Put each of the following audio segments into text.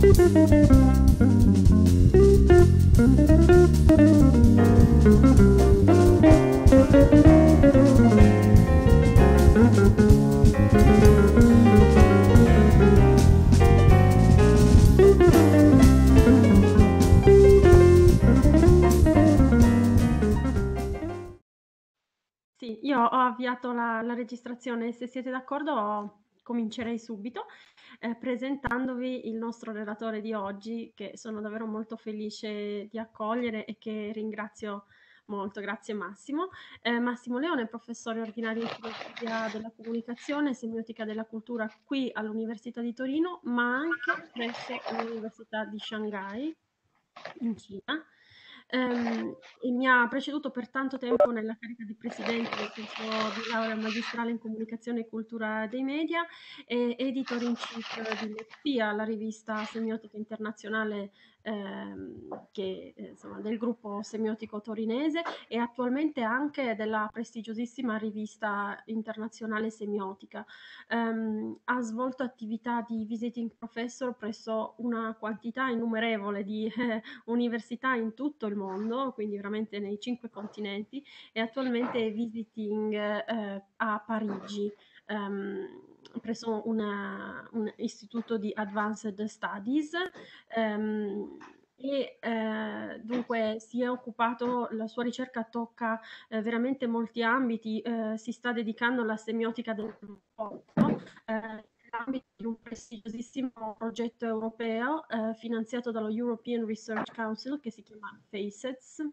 Sì, io ho avviato la, la registrazione, se siete d'accordo comincerei subito eh, presentandovi il nostro relatore di oggi che sono davvero molto felice di accogliere e che ringrazio molto, grazie Massimo. Eh, Massimo Leone, professore ordinario di filosofia della comunicazione e semiotica della cultura qui all'Università di Torino, ma anche presso l'Università di Shanghai in Cina ehm, e mi ha preceduto per tanto tempo nella carica di presidente del Consiglio di laurea magistrale in comunicazione e cultura dei media e editor in chief di Lepia, la rivista semiotica internazionale ehm, che, insomma, del gruppo semiotico torinese e attualmente anche della prestigiosissima rivista internazionale semiotica. Ehm, ha svolto attività di visiting professor presso una quantità innumerevole di eh, università in tutto il mondo, quindi veramente nei cinque continenti, e attualmente è visiting eh, a Parigi. Um, presso una, un istituto di Advanced Studies ehm, e eh, dunque si è occupato, la sua ricerca tocca eh, veramente molti ambiti, eh, si sta dedicando alla semiotica del corpo, eh, nell'ambito di un prestigiosissimo progetto europeo eh, finanziato dallo European Research Council che si chiama FACES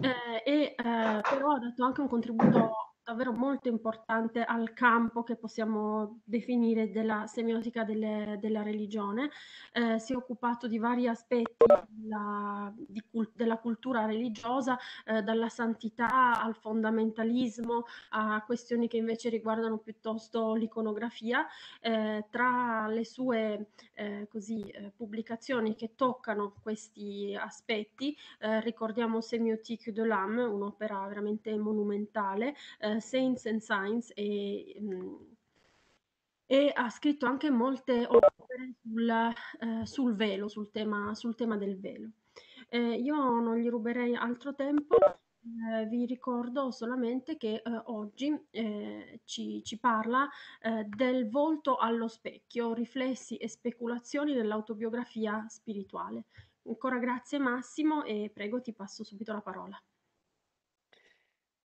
eh, e però ha dato anche un contributo davvero molto importante al campo che possiamo definire della semiotica delle, della religione. Eh, si è occupato di vari aspetti della, di, della cultura religiosa, eh, dalla santità al fondamentalismo, a questioni che invece riguardano piuttosto l'iconografia. Eh, tra le sue eh, così, eh, pubblicazioni che toccano questi aspetti eh, ricordiamo Semiotique de l'âme, un'opera veramente monumentale, eh, Saints and Science e, mh, mm, e ha scritto anche molte opere sul, eh, sul velo, sul tema, sul tema, del velo. Eh, io non gli ruberei altro tempo, eh, vi ricordo solamente che eh, oggi eh, ci, ci, parla eh, del volto allo specchio, riflessi e speculazioni dell'autobiografia spirituale. Ancora grazie Massimo e prego ti passo subito la parola.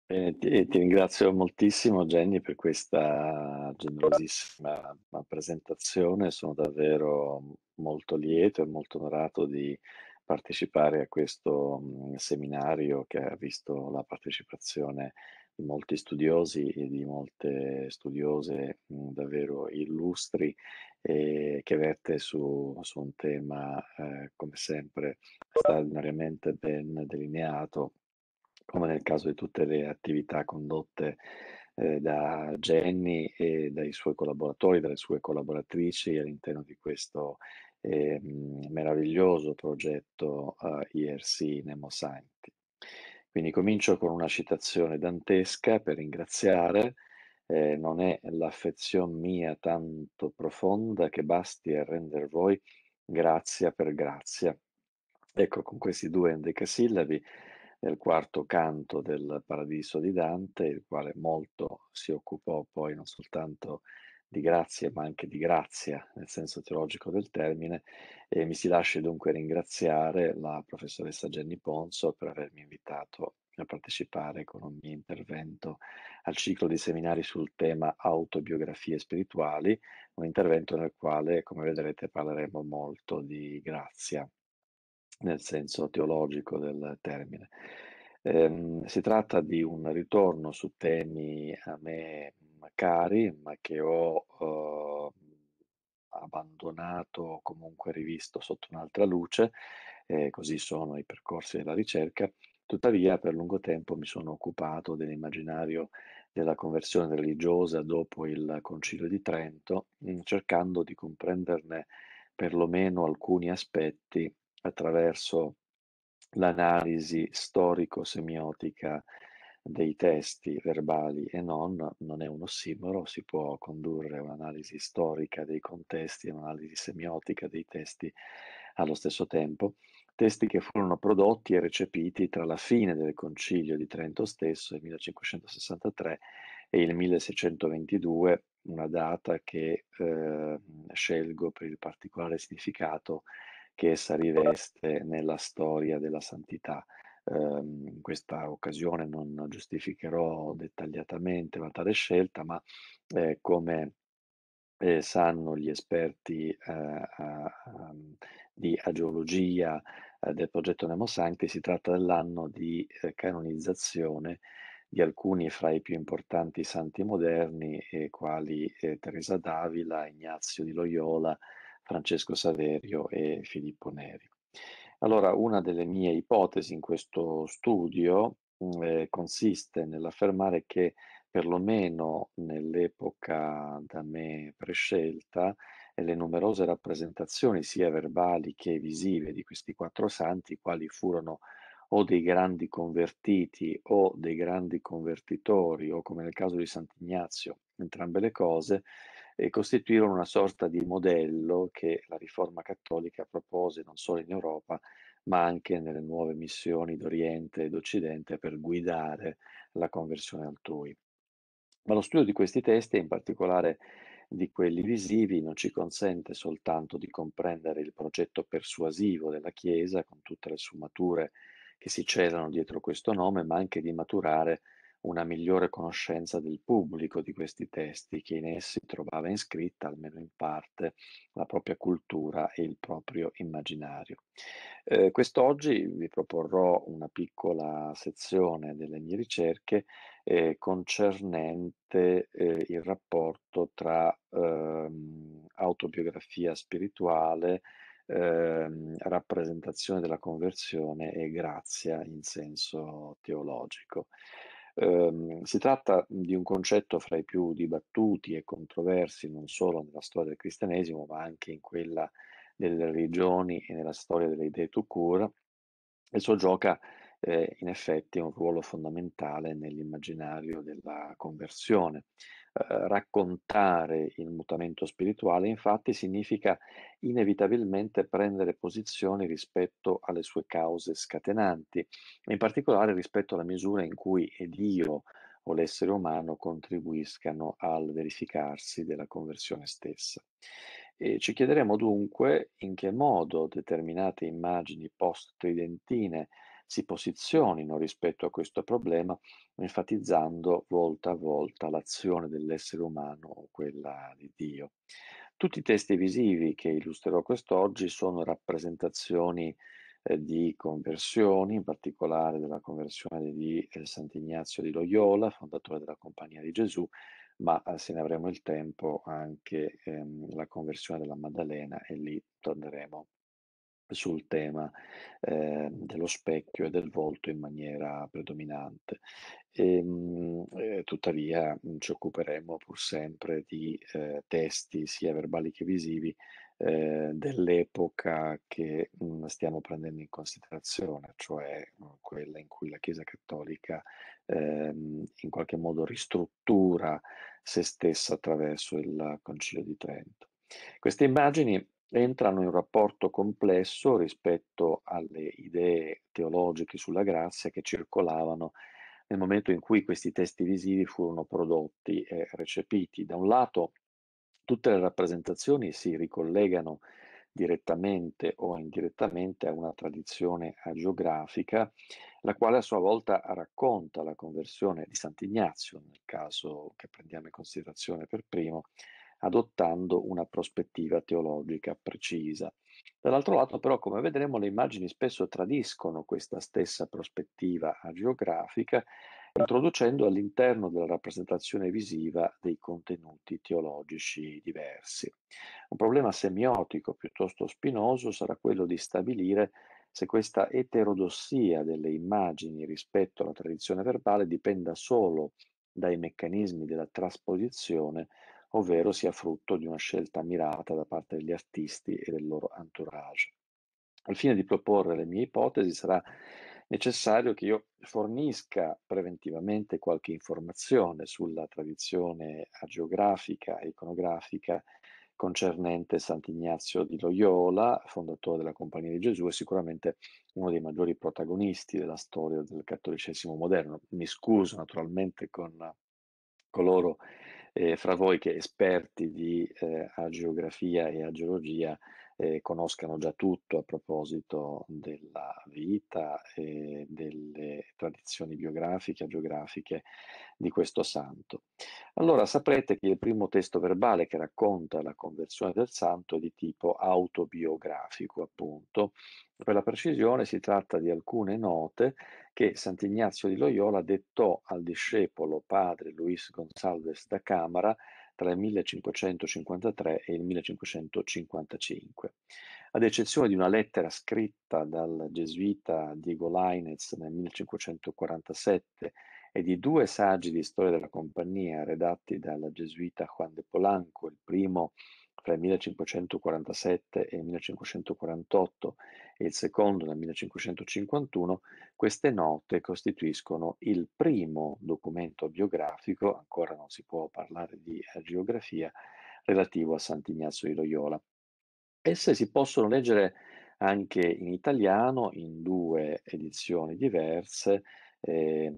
Bene, ti, ti, ringrazio moltissimo Jenny per questa generosissima presentazione, sono davvero molto lieto e molto onorato di partecipare a questo mm, seminario che ha visto la partecipazione di molti studiosi e di molte studiose mm, davvero illustri e che verte su, su un tema eh, come sempre straordinariamente ben delineato come nel caso di tutte le attività condotte eh, da Jenny e dai suoi collaboratori, dalle sue collaboratrici all'interno di questo eh, meraviglioso progetto eh, IRC Nemo Santi. Quindi comincio con una citazione dantesca per ringraziare. Eh, non è l'affezione mia tanto profonda che basti a render voi grazia per grazia. Ecco, con questi due endecasillabi del quarto canto del Paradiso di Dante, il quale molto si occupò poi non soltanto di grazia, ma anche di grazia nel senso teologico del termine. E mi si lascia dunque ringraziare la professoressa Jenny Ponzo per avermi invitato a partecipare con un mio intervento al ciclo di seminari sul tema autobiografie spirituali, un intervento nel quale, come vedrete, parleremo molto di grazia nel senso teologico del termine. Eh, si tratta di un ritorno su temi a me cari, ma che ho eh, abbandonato o comunque rivisto sotto un'altra luce, eh, così sono i percorsi della ricerca. Tuttavia, per lungo tempo mi sono occupato dell'immaginario della conversione religiosa dopo il Concilio di Trento, cercando di comprenderne perlomeno alcuni aspetti attraverso l'analisi storico-semiotica dei testi verbali e non, non è un ossimoro, si può condurre un'analisi storica dei contesti e un'analisi semiotica dei testi allo stesso tempo, testi che furono prodotti e recepiti tra la fine del concilio di Trento stesso, il 1563, e il 1622, una data che eh, scelgo per il particolare significato che essa riveste nella storia della santità. Um, ehm, in questa occasione non giustificherò dettagliatamente ma tale scelta, ma eh, come eh, sanno gli esperti eh, a, a, di agiologia eh, del progetto Nemo Sancti, si tratta dell'anno di eh, canonizzazione di alcuni fra i più importanti santi moderni, eh, quali Teresa d'Avila, Ignazio di Loyola, Francesco Saverio e Filippo Neri. Allora, una delle mie ipotesi in questo studio mm, eh, consiste nell'affermare che perlomeno nell'epoca da me prescelta, eh, le numerose rappresentazioni sia verbali che visive di questi quattro santi, quali furono o dei grandi convertiti o dei grandi convertitori, o come nel caso di Sant'Ignazio, entrambe le cose, eh, costituirono una sorta di modello che la Riforma cattolica propose non solo in Europa, ma anche nelle nuove missioni d'Oriente ed Occidente per guidare la conversione altrui. Ma lo studio di questi testi, in particolare di quelli visivi, non ci consente soltanto di comprendere il progetto persuasivo della Chiesa, con tutte le sfumature che si celano dietro questo nome, ma anche di maturare una migliore conoscenza del pubblico di questi testi, che in essi trovava iscritta, almeno in parte, la propria cultura e il proprio immaginario. Eh, quest'oggi vi proporrò una piccola sezione delle mie ricerche eh, concernente eh, il rapporto tra ehm, autobiografia spirituale, Ehm, rappresentazione della conversione e grazia in senso teologico. Eh, si tratta di un concetto fra i più dibattuti e controversi non solo nella storia del cristianesimo, ma anche in quella delle religioni e nella storia delle idee tout court. Esso gioca eh, in effetti un ruolo fondamentale nell'immaginario della conversione. Eh, raccontare il mutamento spirituale, infatti, significa inevitabilmente prendere posizioni rispetto alle sue cause scatenanti, in particolare rispetto alla misura in cui Dio o l'essere umano contribuiscano al verificarsi della conversione stessa. E ci chiederemo dunque in che modo determinate immagini post-tridentine si posizionino rispetto a questo problema, enfatizzando volta a volta l'azione dell'essere umano o quella di Dio. Tutti i testi visivi che illustrerò quest'oggi sono rappresentazioni eh, di conversioni, in particolare della conversione di eh, Sant'Ignazio di Loyola, fondatore della Compagnia di Gesù, ma eh, se ne avremo il tempo anche ehm, la conversione della Maddalena e lì torneremo sul tema eh, dello specchio e del volto in maniera predominante. E, ehm, mh, eh, tuttavia mhmm, ci occuperemo pur sempre di eh, testi sia verbali che visivi eh, dell'epoca che mh, mhmm, stiamo prendendo in considerazione, cioè mh, mhmm, quella in cui la Chiesa Cattolica ehm, in qualche modo ristruttura se stessa attraverso il Concilio di Trento. Queste immagini entrano in un rapporto complesso rispetto alle idee teologiche sulla grazia che circolavano nel momento in cui questi testi visivi furono prodotti e recepiti. Da un lato, tutte le rappresentazioni si ricollegano direttamente o indirettamente a una tradizione agiografica, la quale a sua volta racconta la conversione di Sant'Ignazio, nel caso che prendiamo in considerazione per primo, adottando una prospettiva teologica precisa. Dall'altro lato, però, come vedremo, le immagini spesso tradiscono questa stessa prospettiva agiografica introducendo all'interno della rappresentazione visiva dei contenuti teologici diversi. Un problema semiotico piuttosto spinoso sarà quello di stabilire se questa eterodossia delle immagini rispetto alla tradizione verbale dipenda solo dai meccanismi della trasposizione, ovvero sia frutto di una scelta mirata da parte degli artisti e del loro entourage. Al fine di proporre le mie ipotesi sarà necessario che io fornisca preventivamente qualche informazione sulla tradizione agiografica e iconografica concernente Sant'Ignazio di Loyola, fondatore della Compagnia di Gesù e sicuramente uno dei maggiori protagonisti della storia del cattolicesimo moderno. Mi scuso naturalmente con coloro eh, fra voi che esperti di eh, agiografia e agiologia eh, conoscano già tutto a proposito della vita e delle tradizioni biografiche, agiografiche di questo santo. Allora saprete che il primo testo verbale che racconta la conversione del santo è di tipo autobiografico, appunto. Per la precisione si tratta di alcune note che Sant'Ignazio di Loyola dettò al discepolo padre Luis González da Camara tra il 1553 e il 1555. Ad eccezione di una lettera scritta dal gesuita Diego Lainez nel 1547 e di due saggi di storia della compagnia redatti dal gesuita Juan de Polanco, il primo tra il 1547 e il 1548 e il secondo nel 1551, queste note costituiscono il primo documento biografico, ancora non si può parlare di geografia, relativo a Sant'Ignazio di Loyola. Esse si possono leggere anche in italiano in due edizioni diverse, eh,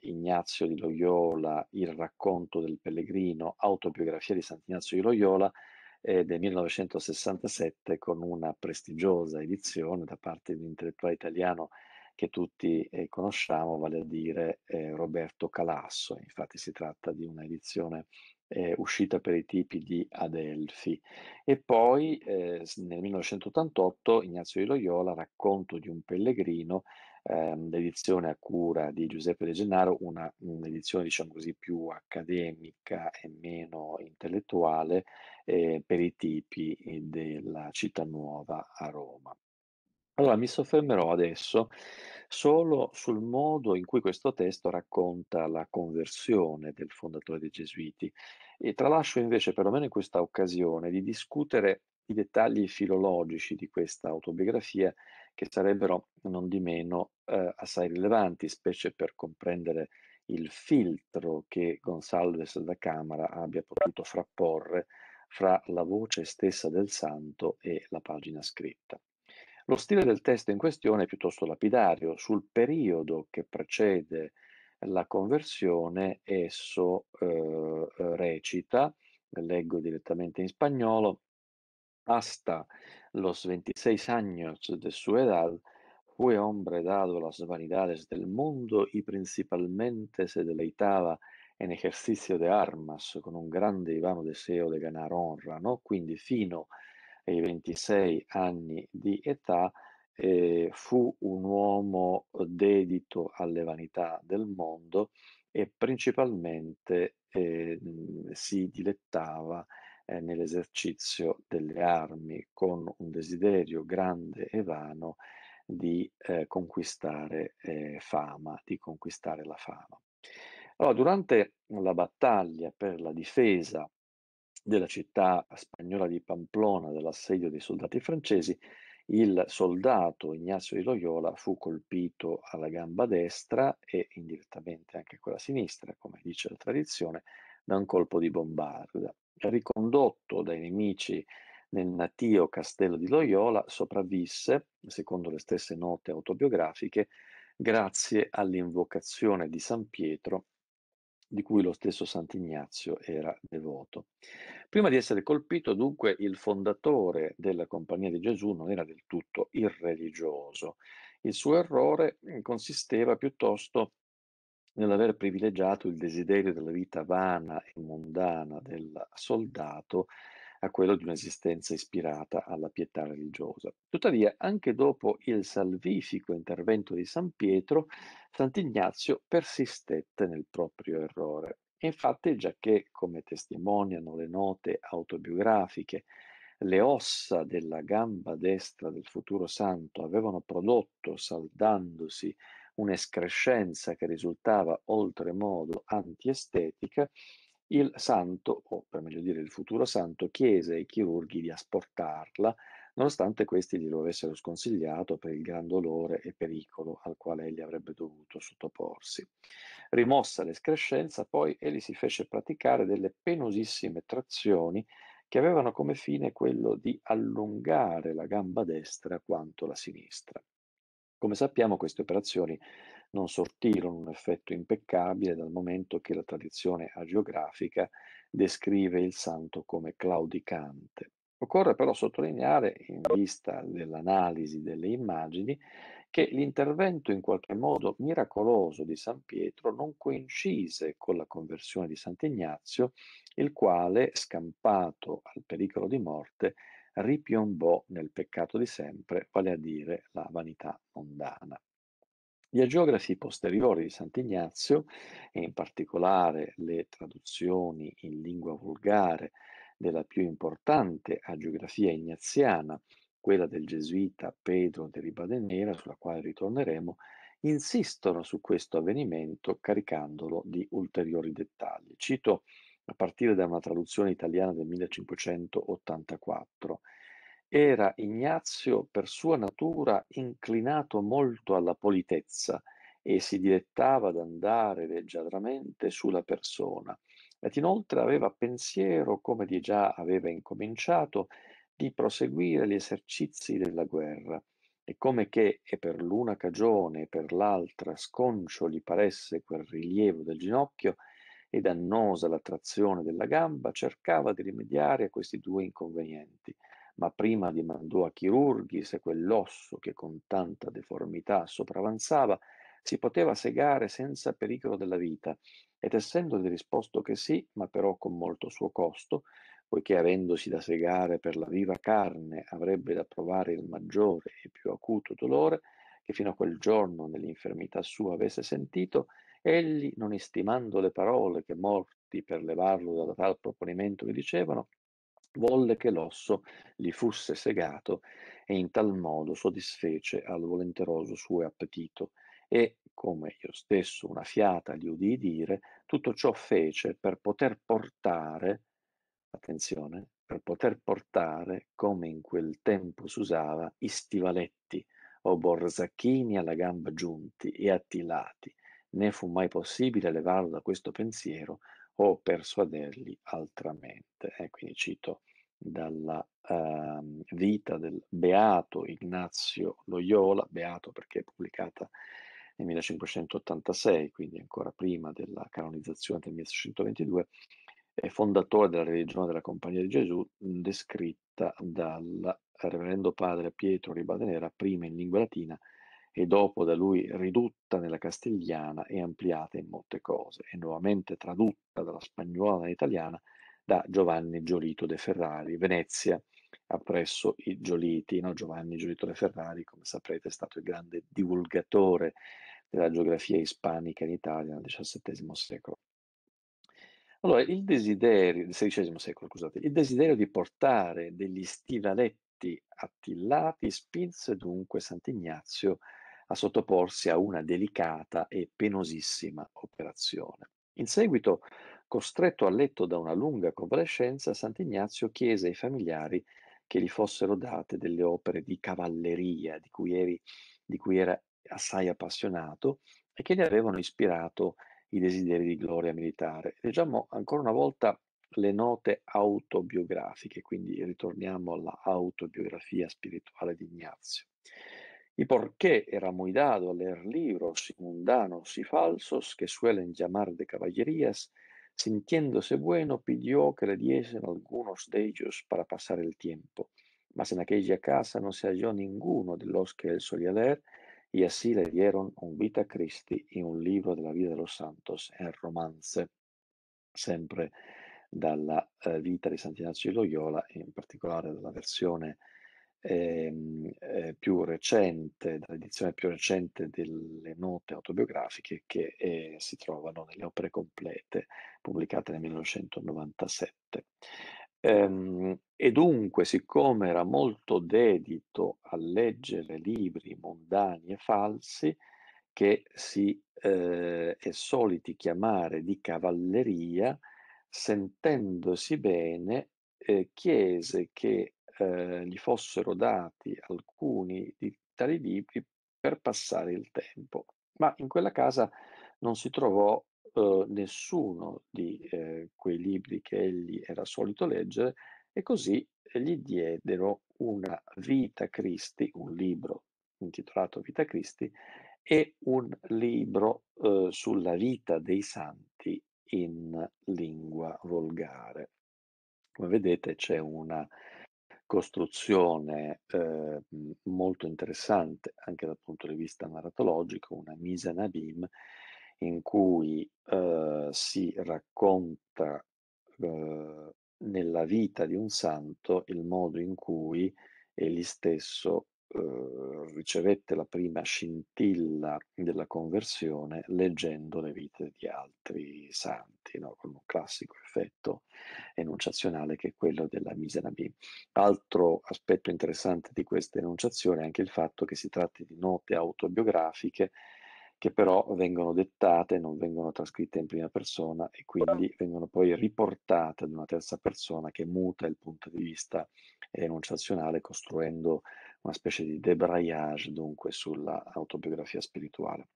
Ignazio di Loyola, Il racconto del pellegrino, autobiografia di Sant'Ignazio di Loyola, eh, del 1967 con una prestigiosa edizione da parte di un intellettuale italiano che tutti eh, conosciamo, vale a dire eh, Roberto Calasso. Infatti si tratta di un'edizione eh, uscita per i tipi di Adelphi. E poi eh, nel 1988 Ignazio di Loyola, Racconto di un pellegrino, ehm, l'edizione a cura di Giuseppe De Gennaro, una, un'edizione diciamo così più accademica e meno intellettuale, eh, per i tipi della città nuova a Roma. Allora mi soffermerò adesso solo sul modo in cui questo testo racconta la conversione del fondatore dei Gesuiti e tralascio invece, perlomeno in questa occasione, di discutere i dettagli filologici di questa autobiografia che sarebbero non di meno eh, assai rilevanti, specie per comprendere il filtro che Gonsalves da Camera abbia potuto frapporre fra la voce stessa del santo e la pagina scritta. Lo stile del testo in questione è piuttosto lapidario, sul periodo che precede la conversione esso eh, eh recita, leggo direttamente in spagnolo, hasta los 26 años de su edad fue hombre dado a las vanidades del mundo y principalmente se deleitaba en ejercicio de armas con un grande y vano deseo de ganar honra, no? quindi fino ai 26 anni di età eh, fu un uomo dedito alle vanità del mondo e principalmente eh, si dilettava eh, nell'esercizio delle armi con un desiderio grande e vano di eh, conquistare eh, fama, di conquistare la fama. Allora, durante la battaglia per la difesa della città spagnola di Pamplona dall'assedio dei soldati francesi, il soldato Ignazio di Loyola fu colpito alla gamba destra e indirettamente anche quella sinistra, come dice la tradizione, da un colpo di bombarda. Ricondotto dai nemici nel natio castello di Loyola, sopravvisse, secondo le stesse note autobiografiche, grazie all'invocazione di San Pietro di cui lo stesso Sant'Ignazio era devoto. Prima di essere colpito, dunque, il fondatore della Compagnia di Gesù non era del tutto irreligioso. Il suo errore eh, consisteva piuttosto nell'aver privilegiato il desiderio della vita vana e mondana del soldato a quello di un'esistenza ispirata alla pietà religiosa. Tuttavia, anche dopo il salvifico intervento di San Pietro, Sant'Ignazio persistette nel proprio errore. Infatti, già che, come testimoniano le note autobiografiche, le ossa della gamba destra del futuro santo avevano prodotto, saldandosi, un'escrescenza che risultava oltremodo antiestetica, il santo, o per meglio dire il futuro santo, chiese ai chirurghi di asportarla, nonostante questi glielo avessero sconsigliato per il gran dolore e pericolo al quale egli avrebbe dovuto sottoporsi. Rimossa l'escrescenza, poi egli si fece praticare delle penosissime trazioni che avevano come fine quello di allungare la gamba destra quanto la sinistra. Come sappiamo, queste operazioni non sortirono un effetto impeccabile dal momento che la tradizione agiografica descrive il santo come claudicante. Occorre però sottolineare, in vista dell'analisi delle immagini, che l'intervento in qualche modo miracoloso di San Pietro non coincise con la conversione di Sant'Ignazio, il quale, scampato al pericolo di morte, ripiombò nel peccato di sempre, vale a dire la vanità mondana. Gli agiografi posteriori di Sant'Ignazio, e in particolare le traduzioni in lingua volgare della più importante agiografia ignaziana, quella del gesuita Pedro de Ribadenera, sulla quale ritorneremo, insistono su questo avvenimento caricandolo di ulteriori dettagli. Cito a partire da una traduzione italiana del 1584. Era Ignazio per sua natura inclinato molto alla politezza e si dilettava ad andare leggiadramente sulla persona, ed inoltre aveva pensiero, come di già aveva incominciato, di proseguire gli esercizi della guerra, e come che e per l'una cagione e per l'altra sconcio gli paresse quel rilievo del ginocchio e dannosa la trazione della gamba, cercava di rimediare a questi due inconvenienti, ma prima dimandò a chirurghi se quell'osso che con tanta deformità sopravanzava si poteva segare senza pericolo della vita, ed essendogli risposto che sì, ma però con molto suo costo, poiché avendosi da segare per la viva carne avrebbe da provare il maggiore e più acuto dolore che fino a quel giorno nell'infermità sua avesse sentito, egli, non istimando le parole che morti per levarlo da tal proponimento gli dicevano, volle che l'osso gli fosse segato e in tal modo soddisfece al volenteroso suo appetito e, come io stesso una fiata gli udii dire, tutto ciò fece per poter portare, attenzione, per poter portare, come in quel tempo s'usava, i stivaletti o borsacchini alla gamba giunti e attilati, né fu mai possibile levarlo da questo pensiero o persuadergli altramente. Eh, quindi cito dalla uh, vita del beato Ignazio Loyola, beato perché è pubblicata nel 1586, quindi ancora prima della canonizzazione del 1622, è fondatore della religione della Compagnia di Gesù, descritta dal reverendo padre Pietro Ribadenera, prima in lingua latina e dopo da lui ridotta nella castigliana e ampliata in molte cose, e nuovamente tradotta dalla spagnola all'italiana da Giovanni Giolito de Ferrari, Venezia appresso i Gioliti. No? Giovanni Giolito de Ferrari, come saprete, è stato il grande divulgatore della geografia ispanica in Italia nel XVII secolo. Allora, il desiderio, XVI secolo, scusate, il desiderio di portare degli stivaletti attillati spinse dunque Sant'Ignazio a sottoporsi a una delicata e penosissima operazione. In seguito Costretto a letto da una lunga convalescenza, Sant'Ignazio chiese ai familiari che gli fossero date delle opere di cavalleria di cui, eri, di cui era assai appassionato e che gli avevano ispirato i desideri di gloria militare. Leggiamo ancora una volta le note autobiografiche, quindi ritorniamo alla autobiografia spirituale di Ignazio. I porque era muy dado a leer libros mundanos y falsos che suelen llamar de cavallerias, Sintiéndose bueno, pidió que le diesen algunos de ellos para pasar el tiempo. Mas en aquella casa no se halló ninguno de los que él solía leer, y así le dieron un Vita Christi y un libro de la vida de los santos en romance, Siempre dalla eh, vita di Sant'Ignazio di Loyola, in particolare dalla versione Ehm, eh, più recente, dall'edizione più recente delle note autobiografiche che eh, si trovano nelle opere complete pubblicate nel 1997. Ehm, e dunque, siccome era molto dedito a leggere libri mondani e falsi, che si eh, è soliti chiamare di cavalleria, sentendosi bene, eh, chiese che eh, gli fossero dati alcuni di tali libri per passare il tempo, ma in quella casa non si trovò eh, nessuno di eh, quei libri che egli era solito leggere e così gli diedero una Vita Cristi, un libro intitolato Vita Cristi, e un libro eh, sulla vita dei santi in lingua volgare. Come vedete c'è una costruzione eh, molto interessante anche dal punto di vista narratologico, una Misa Nabim, in cui eh, si racconta eh, nella vita di un santo il modo in cui egli stesso Uhm, ricevette la prima scintilla della conversione leggendo le vite di altri santi, no? con un classico effetto enunciazionale che è quello della misera Misanabim. Altro aspetto interessante di questa enunciazione è anche il fatto che si tratti di note autobiografiche che però vengono dettate, non vengono trascritte in prima persona e quindi vengono poi riportate ad una terza persona che muta il punto di vista enunciazionale costruendo una specie di debrayage dunque sull'autobiografia spirituale.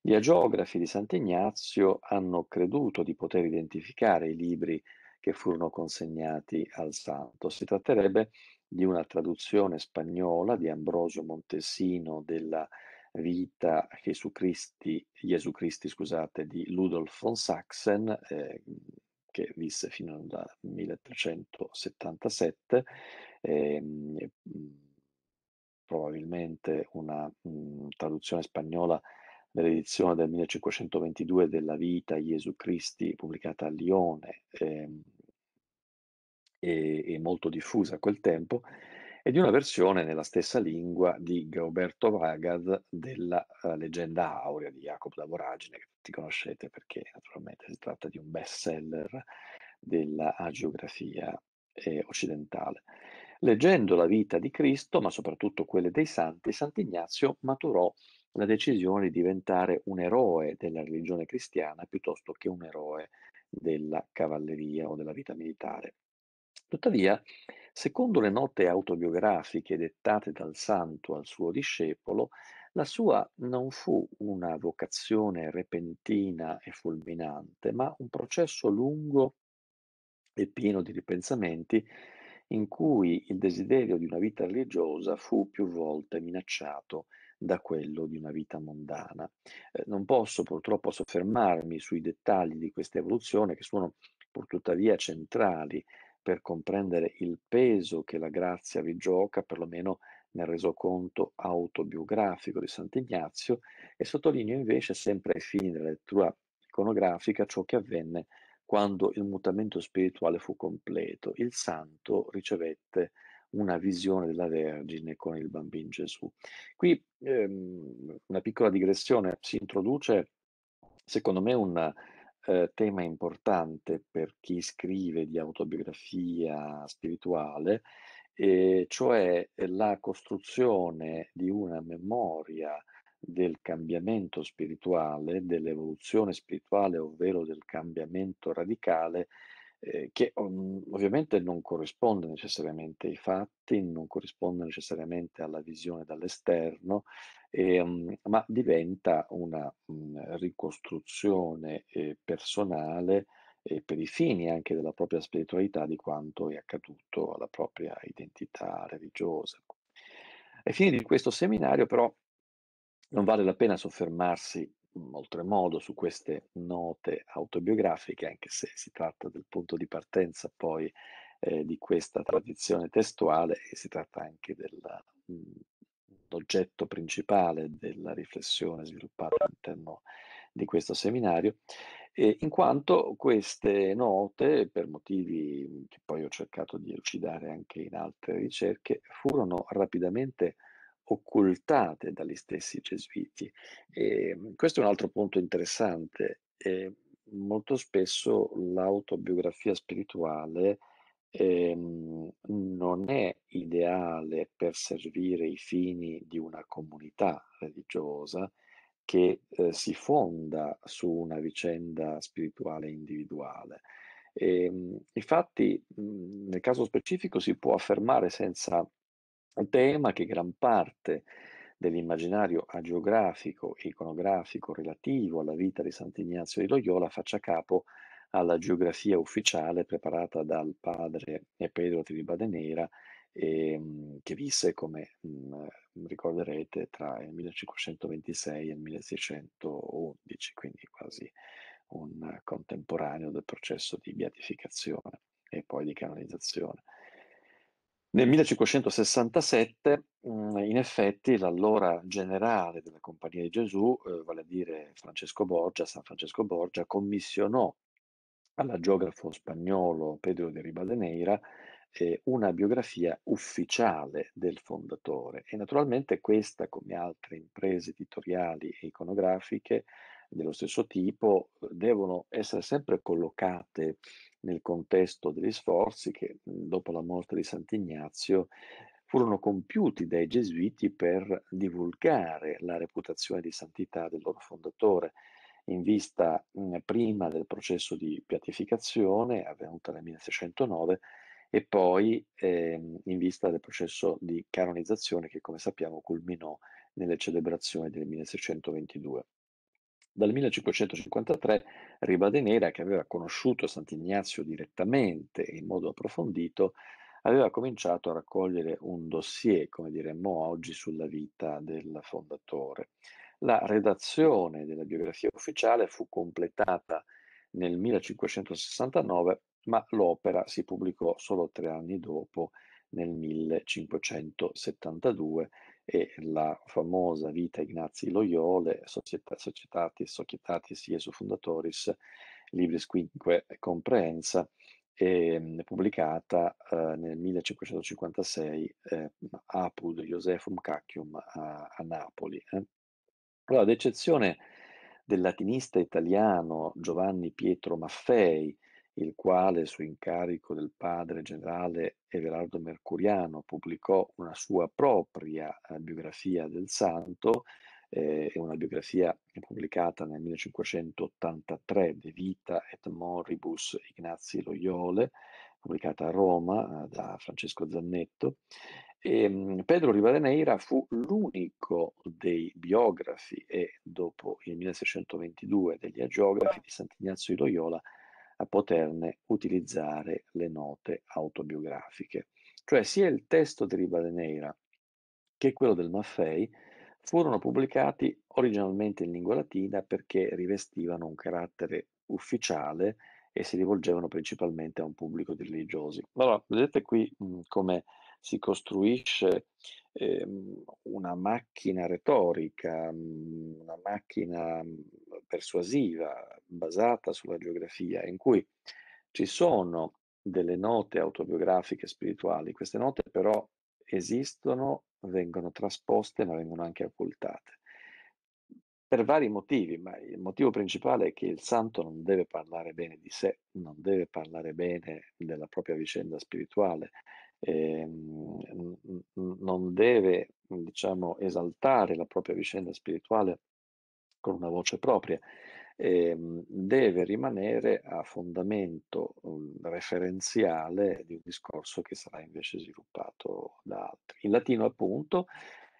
Gli agiografi di Sant'Ignazio hanno creduto di poter identificare i libri che furono consegnati al santo. Si tratterebbe di una traduzione spagnola di Ambrosio Montesino della vita Gesù Cristi, Gesù Cristi scusate, di Ludolf von Sachsen, eh, che visse fino al 1377. Eh, probabilmente una mh, mhmm, traduzione spagnola dell'edizione del 1522 della Vita Gesù Cristi pubblicata a Lione ehm, e, e, molto diffusa a quel tempo, e di una versione nella stessa lingua di Gauberto Vagad della uh, Leggenda Aurea di Jacopo da Voragine, che tutti conoscete perché naturalmente si tratta di un best seller della geografia eh, occidentale. Leggendo la vita di Cristo, ma soprattutto quelle dei santi, Sant'Ignazio maturò la decisione di diventare un eroe della religione cristiana piuttosto che un eroe della cavalleria o della vita militare. Tuttavia, secondo le note autobiografiche dettate dal santo al suo discepolo, la sua non fu una vocazione repentina e fulminante, ma un processo lungo e pieno di ripensamenti in cui il desiderio di una vita religiosa fu più volte minacciato da quello di una vita mondana. Eh, non posso purtroppo soffermarmi sui dettagli di questa evoluzione che sono purtuttavia centrali per comprendere il peso che la grazia vi gioca, perlomeno nel resoconto autobiografico di Sant'Ignazio, e sottolineo invece, sempre ai fini della lettura iconografica, ciò che avvenne quando il mutamento spirituale fu completo, il santo ricevette una visione della Vergine con il bambino Gesù. Qui ehm, una piccola digressione, si introduce secondo me un eh, tema importante per chi scrive di autobiografia spirituale, eh, cioè la costruzione di una memoria del cambiamento spirituale, dell'evoluzione spirituale, ovvero del cambiamento radicale, eh, che mm, ovviamente non corrisponde necessariamente ai fatti, non corrisponde necessariamente alla visione dall'esterno, ehm, ma diventa una mh, mm, ricostruzione eh, personale eh, per i fini anche della propria spiritualità di quanto è accaduto alla propria identità religiosa. Ai fini di questo seminario, però, non vale la pena soffermarsi oltremodo su queste note autobiografiche, anche se si tratta del punto di partenza poi eh, di questa tradizione testuale e si tratta anche dell'oggetto mm, principale della riflessione sviluppata all'interno di questo seminario, eh, in quanto queste note, per motivi mm, che poi ho cercato di elucidare anche in altre ricerche, furono rapidamente occultate dagli stessi gesuiti. E ehm, questo è un altro punto interessante. E ehm, molto spesso l'autobiografia spirituale ehm, non è ideale per servire i fini di una comunità religiosa che eh, si fonda su una vicenda spirituale individuale. E, ehm, infatti, mm, nel caso specifico si può affermare senza tema che gran parte dell'immaginario agiografico iconografico relativo alla vita di Sant'Ignazio di Loyola faccia capo alla geografia ufficiale preparata dal padre Pedro Tribadenera, ehm, che visse, come mh, mm, ricorderete, tra il 1526 e il 1611, quindi quasi un contemporaneo del processo di beatificazione e poi di canonizzazione. Nel 1567, mhmm, in effetti, l'allora generale della Compagnia di Gesù, eh, vale a dire Francesco Borgia, San Francesco Borgia, commissionò all'agiografo spagnolo Pedro de Ribadeneira eh, una biografia ufficiale del fondatore e naturalmente questa, come altre imprese editoriali e iconografiche dello stesso tipo, eh, devono essere sempre collocate nel contesto degli sforzi che mhmm, dopo la morte di Sant'Ignazio furono compiuti dai gesuiti per divulgare la reputazione di santità del loro fondatore in vista mhmm, prima del processo di beatificazione avvenuta nel 1609 e poi eh, in vista del processo di canonizzazione che come sappiamo culminò nelle celebrazioni del 1622. Dal 1553 Ribadenera, che aveva conosciuto Sant'Ignazio direttamente in modo approfondito, aveva cominciato a raccogliere un dossier, come diremmo oggi, sulla vita del fondatore. La redazione della biografia ufficiale fu completata nel 1569, ma l'opera si pubblicò solo tre anni dopo, nel 1572, e la famosa Vita Ignazi Loyole, Societatis, Societatis Jesu Fundatoris, Libris Quinque Comprehensa, e, mm, pubblicata eh, nel 1556 eh, Apud Josephum Caccium a, a, Napoli. Eh. Allora, ad eccezione del latinista italiano Giovanni Pietro Maffei, il quale, su incarico del padre generale Everardo Mercuriano, pubblicò una sua propria eh, biografia del santo, eh, una biografia pubblicata nel 1583 De Vita et Moribus Ignazi Loiole, pubblicata a Roma eh, da Francesco Zannetto. E ehm, Pedro Rivadeneira fu l'unico dei biografi e dopo il 1622 degli agiografi di Sant'Ignazio di Loyola a poterne utilizzare le note autobiografiche. Cioè sia il testo di Rivadeneira che quello del Maffei furono pubblicati originalmente in lingua latina perché rivestivano un carattere ufficiale e si rivolgevano principalmente a un pubblico di religiosi. Allora, vedete qui mh, come si costruisce ehm, una macchina retorica, mhmm, una macchina mhmm, persuasiva basata sulla geografia, in cui ci sono delle note autobiografiche spirituali, queste note però esistono, vengono trasposte ma vengono anche occultate per vari motivi, ma il motivo principale è che il santo non deve parlare bene di sé, non deve parlare bene della propria vicenda spirituale, eh, non deve diciamo, esaltare la propria vicenda spirituale con una voce propria, eh, deve rimanere a fondamento um, referenziale di un discorso che sarà invece sviluppato da altri. In latino appunto,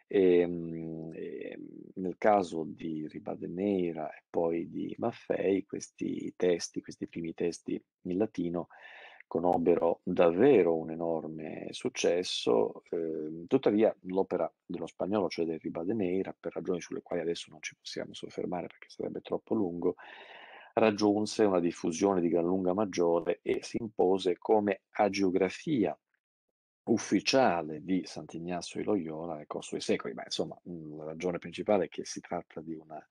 eh, nel caso di Ribadeneira e poi di Maffei, questi testi, questi primi testi in latino, conobbero davvero un enorme successo, eh, tuttavia l'opera dello spagnolo, cioè del Ribadeneira, per ragioni sulle quali adesso non ci possiamo soffermare perché sarebbe troppo lungo, raggiunse una diffusione di gran lunga maggiore e si impose come agiografia ufficiale di Sant'Ignazio di Loyola nel corso dei secoli. Ma insomma, mm, la ragione principale è che si tratta di una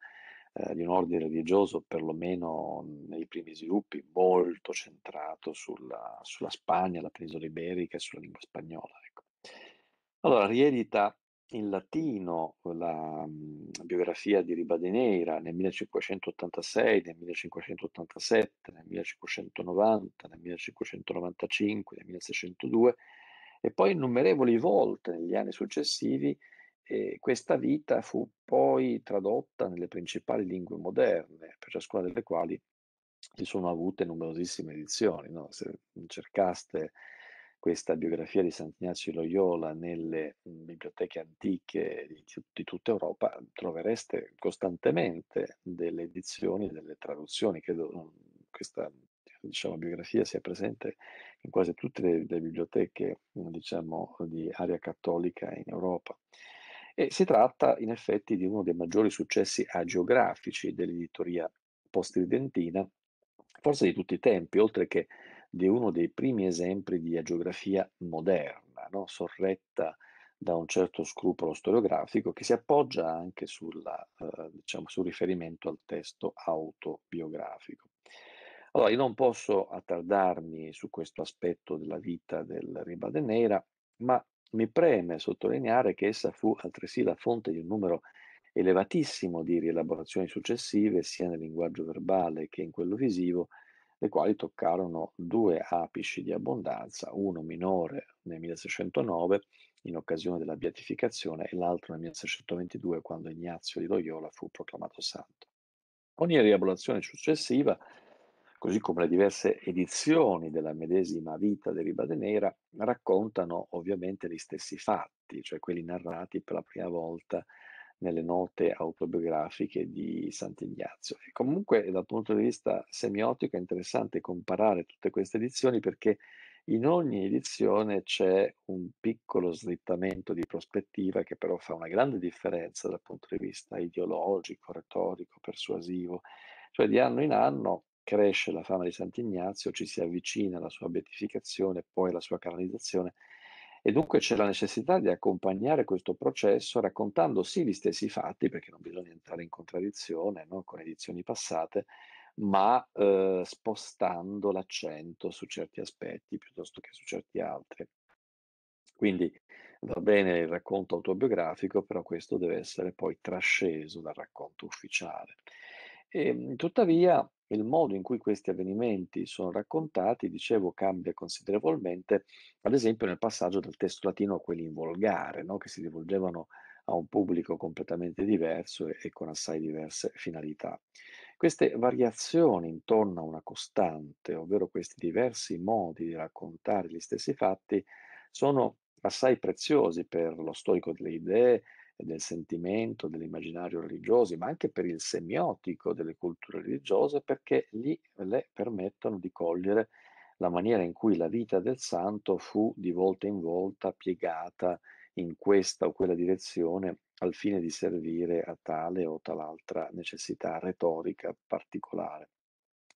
eh, di un ordine religioso, perlomeno nei primi sviluppi, molto centrato sulla, sulla Spagna, la penisola iberica e sulla lingua spagnola. Ecco. Allora, riedita in latino la mh, biografia di Ribadeneira nel 1586, nel 1587, nel 1590, nel 1595, nel 1602 e poi innumerevoli volte negli anni successivi e questa vita fu poi tradotta nelle principali lingue moderne, per ciascuna delle quali si sono avute numerosissime edizioni. No? Se cercaste questa biografia di Sant'Ignazio Loyola nelle biblioteche antiche di, di, tutta Europa, trovereste costantemente delle edizioni, delle traduzioni. Credo questa diciamo, biografia sia presente in quasi tutte le, le biblioteche diciamo, di area cattolica in Europa e si tratta in effetti di uno dei maggiori successi agiografici dell'editoria post-tridentina, forse di tutti i tempi, oltre che di uno dei primi esempi di agiografia moderna, no? sorretta da un certo scrupolo storiografico che si appoggia anche sulla, eh, diciamo, sul riferimento al testo autobiografico. Allora, io non posso attardarmi su questo aspetto della vita del Ribadenera, ma mi preme sottolineare che essa fu altresì la fonte di un numero elevatissimo di rielaborazioni successive, sia nel linguaggio verbale che in quello visivo, le quali toccarono due apici di abbondanza, uno minore nel 1609 in occasione della beatificazione e l'altro nel 1622 quando Ignazio di Loyola fu proclamato santo. Ogni rielaborazione successiva così come le diverse edizioni della medesima vita di Nera, raccontano ovviamente gli stessi fatti, cioè quelli narrati per la prima volta nelle note autobiografiche di Sant'Ignazio. E comunque dal punto di vista semiotico è interessante comparare tutte queste edizioni perché in ogni edizione c'è un piccolo slittamento di prospettiva che però fa una grande differenza dal punto di vista ideologico, retorico, persuasivo, cioè di anno in anno cresce la fama di Sant'Ignazio, ci si avvicina alla sua beatificazione, poi alla sua canonizzazione, e dunque c'è la necessità di accompagnare questo processo raccontando sì gli stessi fatti, perché non bisogna entrare in contraddizione no? con edizioni passate, ma eh, spostando l'accento su certi aspetti piuttosto che su certi altri. Quindi va bene il racconto autobiografico, però questo deve essere poi trasceso dal racconto ufficiale. E, ehm, tuttavia e il modo in cui questi avvenimenti sono raccontati, dicevo, cambia considerevolmente, ad esempio nel passaggio dal testo latino a quelli in volgare, no? che si rivolgevano a un pubblico completamente diverso e, e con assai diverse finalità. Queste variazioni intorno a una costante, ovvero questi diversi modi di raccontare gli stessi fatti, sono assai preziosi per lo storico delle idee del sentimento, dell'immaginario religioso, ma anche per il semiotico delle culture religiose, perché gli, le permettono di cogliere la maniera in cui la vita del santo fu di volta in volta piegata in questa o quella direzione al fine di servire a tale o tal'altra necessità retorica particolare.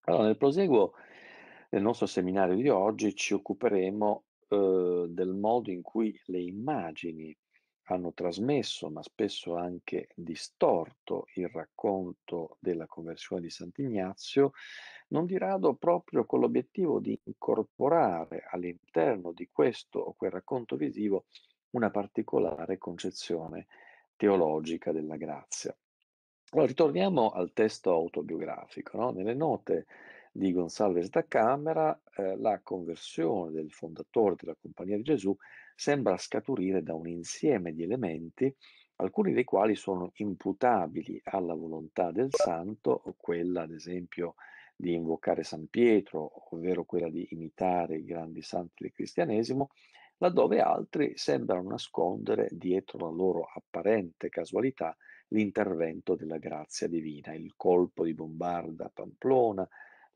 Allora, nel proseguo del nostro seminario di oggi ci occuperemo eh, del modo in cui le immagini hanno trasmesso, ma spesso anche distorto, il racconto della conversione di Sant'Ignazio, non di rado proprio con l'obiettivo di incorporare all'interno di questo o quel racconto visivo una particolare concezione teologica della grazia. Allora, ritorniamo al testo autobiografico. No? Nelle note di Gonsalves da Camera, eh, la conversione del fondatore della Compagnia di Gesù sembra scaturire da un insieme di elementi, alcuni dei quali sono imputabili alla volontà del santo, o quella ad esempio di invocare San Pietro, ovvero quella di imitare i grandi santi del cristianesimo, laddove altri sembrano nascondere dietro la loro apparente casualità l'intervento della grazia divina, il colpo di bombarda a Pamplona,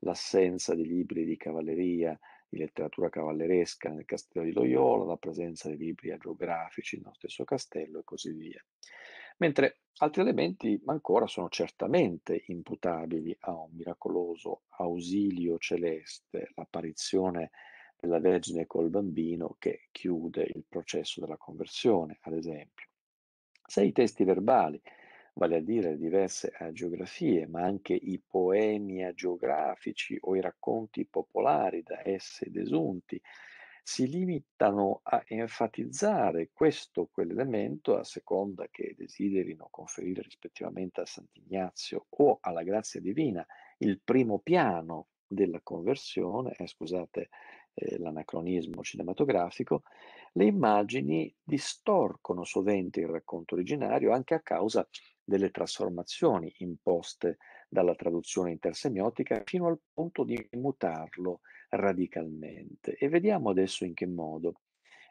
l'assenza di libri di cavalleria di letteratura cavalleresca nel castello di Loyola, la presenza di libri agiografici nello stesso castello e così via. Mentre altri elementi ancora sono certamente imputabili a un miracoloso ausilio celeste, l'apparizione della Vergine col bambino che chiude il processo della conversione, ad esempio. Se i testi verbali vale a dire diverse agiografie, ma anche i poemi agiografici o i racconti popolari da esse desunti, si limitano a enfatizzare questo o quell'elemento a seconda che desiderino conferire rispettivamente a Sant'Ignazio o alla grazia divina il primo piano della conversione, eh, scusate eh, l'anacronismo cinematografico, le immagini distorcono sovente il racconto originario anche a causa delle trasformazioni imposte dalla traduzione intersemiotica fino al punto di mutarlo radicalmente. E vediamo adesso in che modo.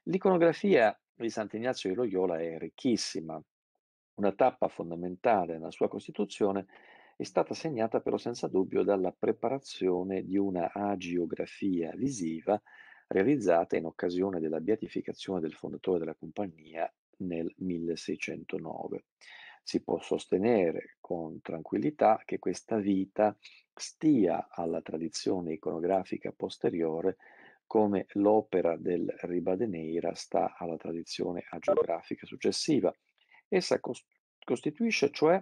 L'iconografia di Sant'Ignazio di Loyola è ricchissima. Una tappa fondamentale nella sua costituzione è stata segnata però senza dubbio dalla preparazione di una agiografia visiva realizzata in occasione della beatificazione del fondatore della compagnia nel 1609 si può sostenere con tranquillità che questa vita stia alla tradizione iconografica posteriore come l'opera del Ribadeneira sta alla tradizione agiografica successiva. Essa cost- costituisce cioè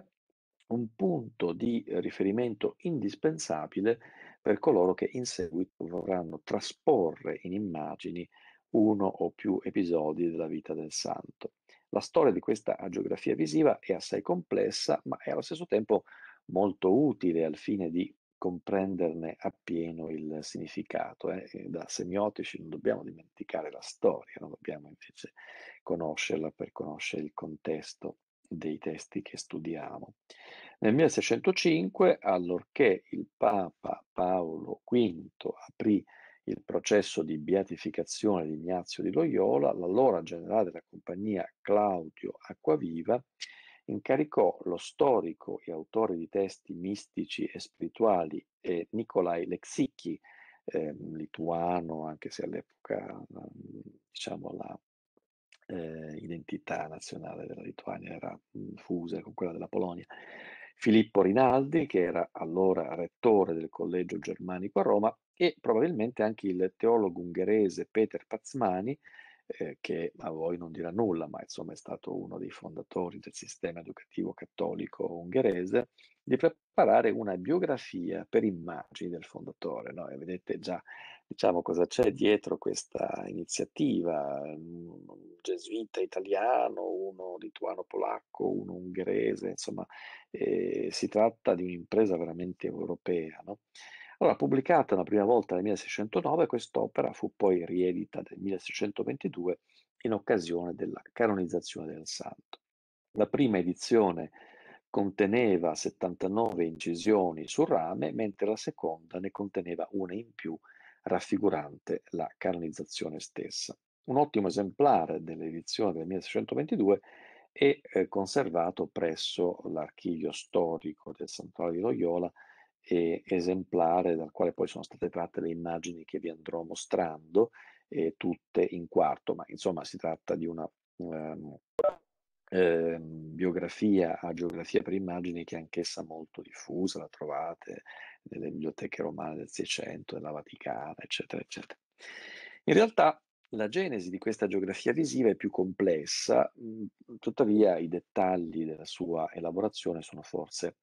un punto di riferimento indispensabile per coloro che in seguito vorranno trasporre in immagini uno o più episodi della vita del santo. La storia di questa agiografia visiva è assai complessa, ma è allo stesso tempo molto utile al fine di comprenderne appieno il significato. Eh? Da semiotici non dobbiamo dimenticare la storia, non dobbiamo invece conoscerla per conoscere il contesto dei testi che studiamo. Nel 1605, allorché il Papa Paolo V aprì il processo di beatificazione di Ignazio di Loyola, l'allora generale della compagnia Claudio Acquaviva incaricò lo storico e autore di testi mistici e spirituali eh, Nicolai Lexicchi, eh, lituano, anche se all'epoca diciamo, la eh, identità nazionale della Lituania era mm, fusa con quella della Polonia, Filippo Rinaldi, che era allora rettore del collegio germanico a Roma, e probabilmente anche il teologo ungherese Peter Pazmani, eh, che a voi non dirà nulla, ma insomma è stato uno dei fondatori del sistema educativo cattolico ungherese, di preparare una biografia per immagini del fondatore. No? vedete già diciamo, cosa c'è dietro questa iniziativa, un gesuita italiano, uno lituano-polacco, uno ungherese, insomma eh, si tratta di un'impresa veramente europea. No? Allora, pubblicata una prima volta nel 1609, quest'opera fu poi riedita nel 1622 in occasione della canonizzazione del santo. La prima edizione conteneva 79 incisioni su rame, mentre la seconda ne conteneva una in più raffigurante la canonizzazione stessa. Un ottimo esemplare dell'edizione del 1622 è eh, conservato presso l'archivio storico del Santuario di Loyola eh, esemplare dal quale poi sono state tratte le immagini che vi andrò mostrando, eh, tutte in quarto, ma insomma si tratta di una um, eh, biografia a geografia per immagini che è anch'essa molto diffusa, la trovate nelle biblioteche romane del Seicento, della Vaticana, eccetera, eccetera. In realtà la genesi di questa geografia visiva è più complessa, mm, tuttavia i dettagli della sua elaborazione sono forse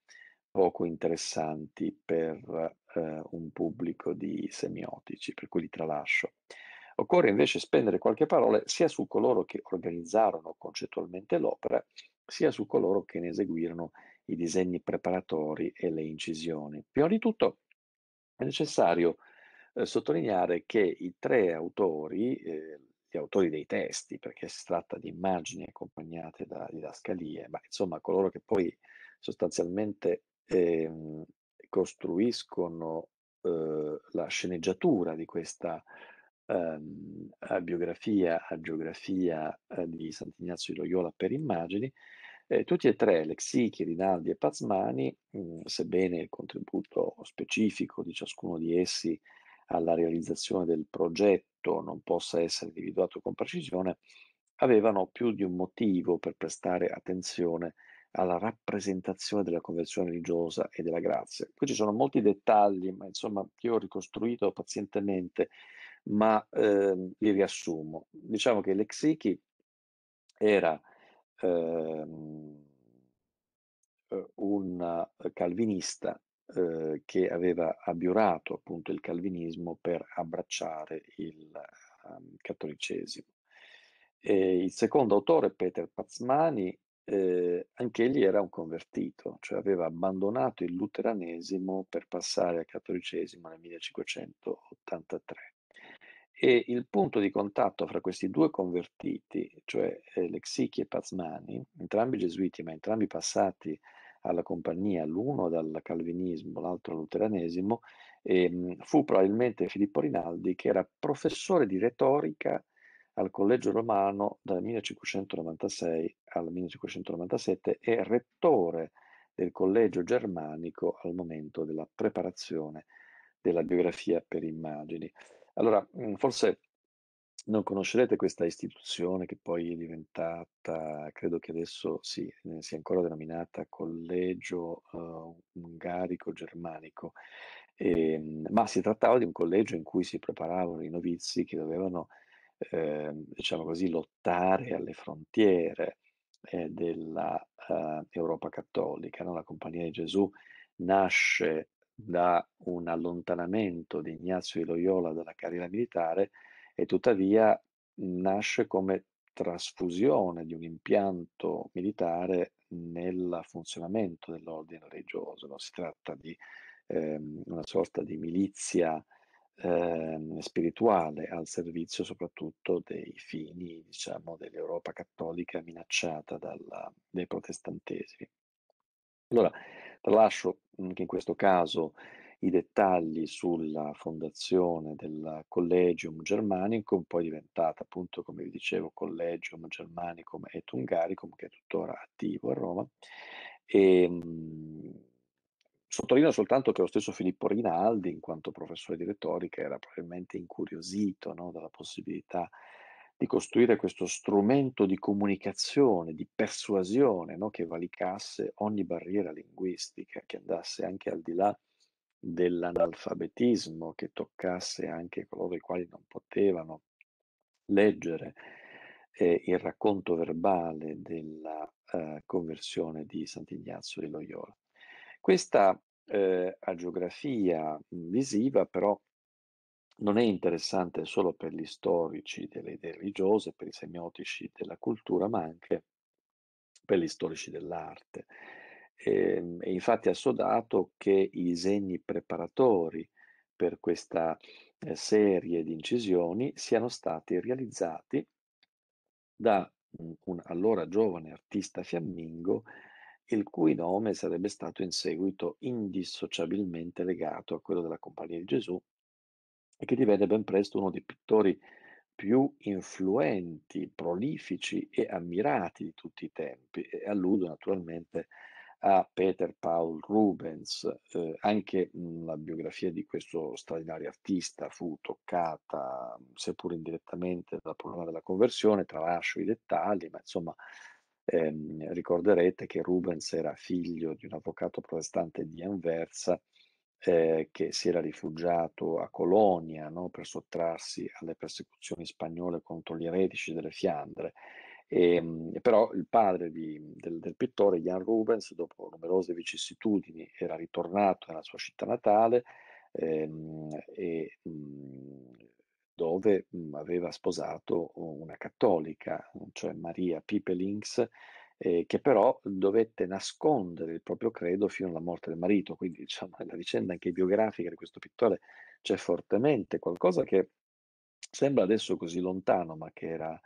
poco interessanti per eh, un pubblico di semiotici, per cui li tralascio. Occorre invece spendere qualche parola sia su coloro che organizzarono concettualmente l'opera, sia su coloro che ne eseguirono i disegni preparatori e le incisioni. Prima di tutto è necessario eh, sottolineare che i tre autori, eh, gli autori dei testi, perché si tratta di immagini accompagnate da didascalie, ma insomma coloro che poi sostanzialmente ehm, costruiscono eh, la sceneggiatura di questa ehm, biografia, agiografia eh, di Sant'Ignazio di Loyola per immagini, eh, tutti e tre, Lexichi, Rinaldi e Pazmani, mh, mhmm, sebbene il contributo specifico di ciascuno di essi alla realizzazione del progetto non possa essere individuato con precisione, avevano più di un motivo per prestare attenzione a alla rappresentazione della conversione religiosa e della grazia. Qui ci sono molti dettagli, ma insomma io ho ricostruito pazientemente, ma eh, li riassumo. Diciamo che l'Exichi era ehm, eh, un calvinista eh, che aveva abiurato appunto il calvinismo per abbracciare il um, cattolicesimo. E il secondo autore, Peter Pazmani, eh, anche egli era un convertito, cioè aveva abbandonato il luteranesimo per passare al cattolicesimo nel 1583. E il punto di contatto fra questi due convertiti, cioè eh, Lexichi e Pazmani, entrambi gesuiti ma entrambi passati alla compagnia, l'uno dal calvinismo, l'altro al luteranesimo, ehm, fu probabilmente Filippo Rinaldi che era professore di retorica al Collegio Romano dal 1596 al 1597 e rettore del Collegio Germanico al momento della preparazione della biografia per immagini. Allora, mhmm, forse non conoscerete questa istituzione che poi è diventata, credo che adesso sì, eh, sia ancora denominata Collegio uh, Ungarico Germanico, e, ehm, ma si trattava di un collegio in cui si preparavano i novizi che dovevano eh, diciamo così, lottare alle frontiere eh, dell'Europa eh, cattolica. No? La Compagnia di Gesù nasce da un allontanamento di Ignazio di Loyola dalla carriera militare e tuttavia nasce come trasfusione di un impianto militare nel funzionamento dell'ordine religioso. No? Si tratta di ehm, una sorta di milizia eh, spirituale al servizio soprattutto dei fini diciamo, dell'Europa cattolica minacciata dalla, dai protestantesimi. Allora, tralascio anche in questo caso i dettagli sulla fondazione del Collegium Germanicum, poi diventata appunto, come vi dicevo, Collegium Germanicum et Ungaricum, che è tuttora attivo a Roma, e, ehm, Sottolineo soltanto che lo stesso Filippo Rinaldi, in quanto professore di retorica, era probabilmente incuriosito no, dalla possibilità di costruire questo strumento di comunicazione, di persuasione, no, che valicasse ogni barriera linguistica, che andasse anche al di là dell'analfabetismo, che toccasse anche coloro i quali non potevano leggere eh, il racconto verbale della eh, conversione di Sant'Ignazio di Loyola. Questa eh, agiografia mhmm, visiva, però non è interessante solo per gli storici delle idee religiose, per i semiotici della cultura, ma anche per gli storici dell'arte. E, ehm, e infatti è assodato che i disegni preparatori per questa eh, serie di incisioni siano stati realizzati da un, mhmm, un allora giovane artista fiammingo il cui nome sarebbe stato in seguito indissociabilmente legato a quello della Compagnia di Gesù e che divenne ben presto uno dei pittori più influenti, prolifici e ammirati di tutti i tempi. E alludo naturalmente a Peter Paul Rubens, eh, anche la biografia di questo straordinario artista fu toccata, seppur indirettamente, dal problema della conversione, tralascio i dettagli, ma insomma eh, ricorderete che Rubens era figlio di un avvocato protestante di Anversa eh, che si era rifugiato a Colonia no, per sottrarsi alle persecuzioni spagnole contro gli eretici delle Fiandre. E, ehm, però il padre di, del, del, pittore, Jan Rubens, dopo numerose vicissitudini, era ritornato nella sua città natale ehm, e mh, mm, dove mhmm, aveva sposato una cattolica, cioè Maria Pipelings, eh, che però dovette nascondere il proprio credo fino alla morte del marito. Quindi diciamo, nella vicenda anche biografica di questo pittore c'è fortemente qualcosa che sembra adesso così lontano, ma che era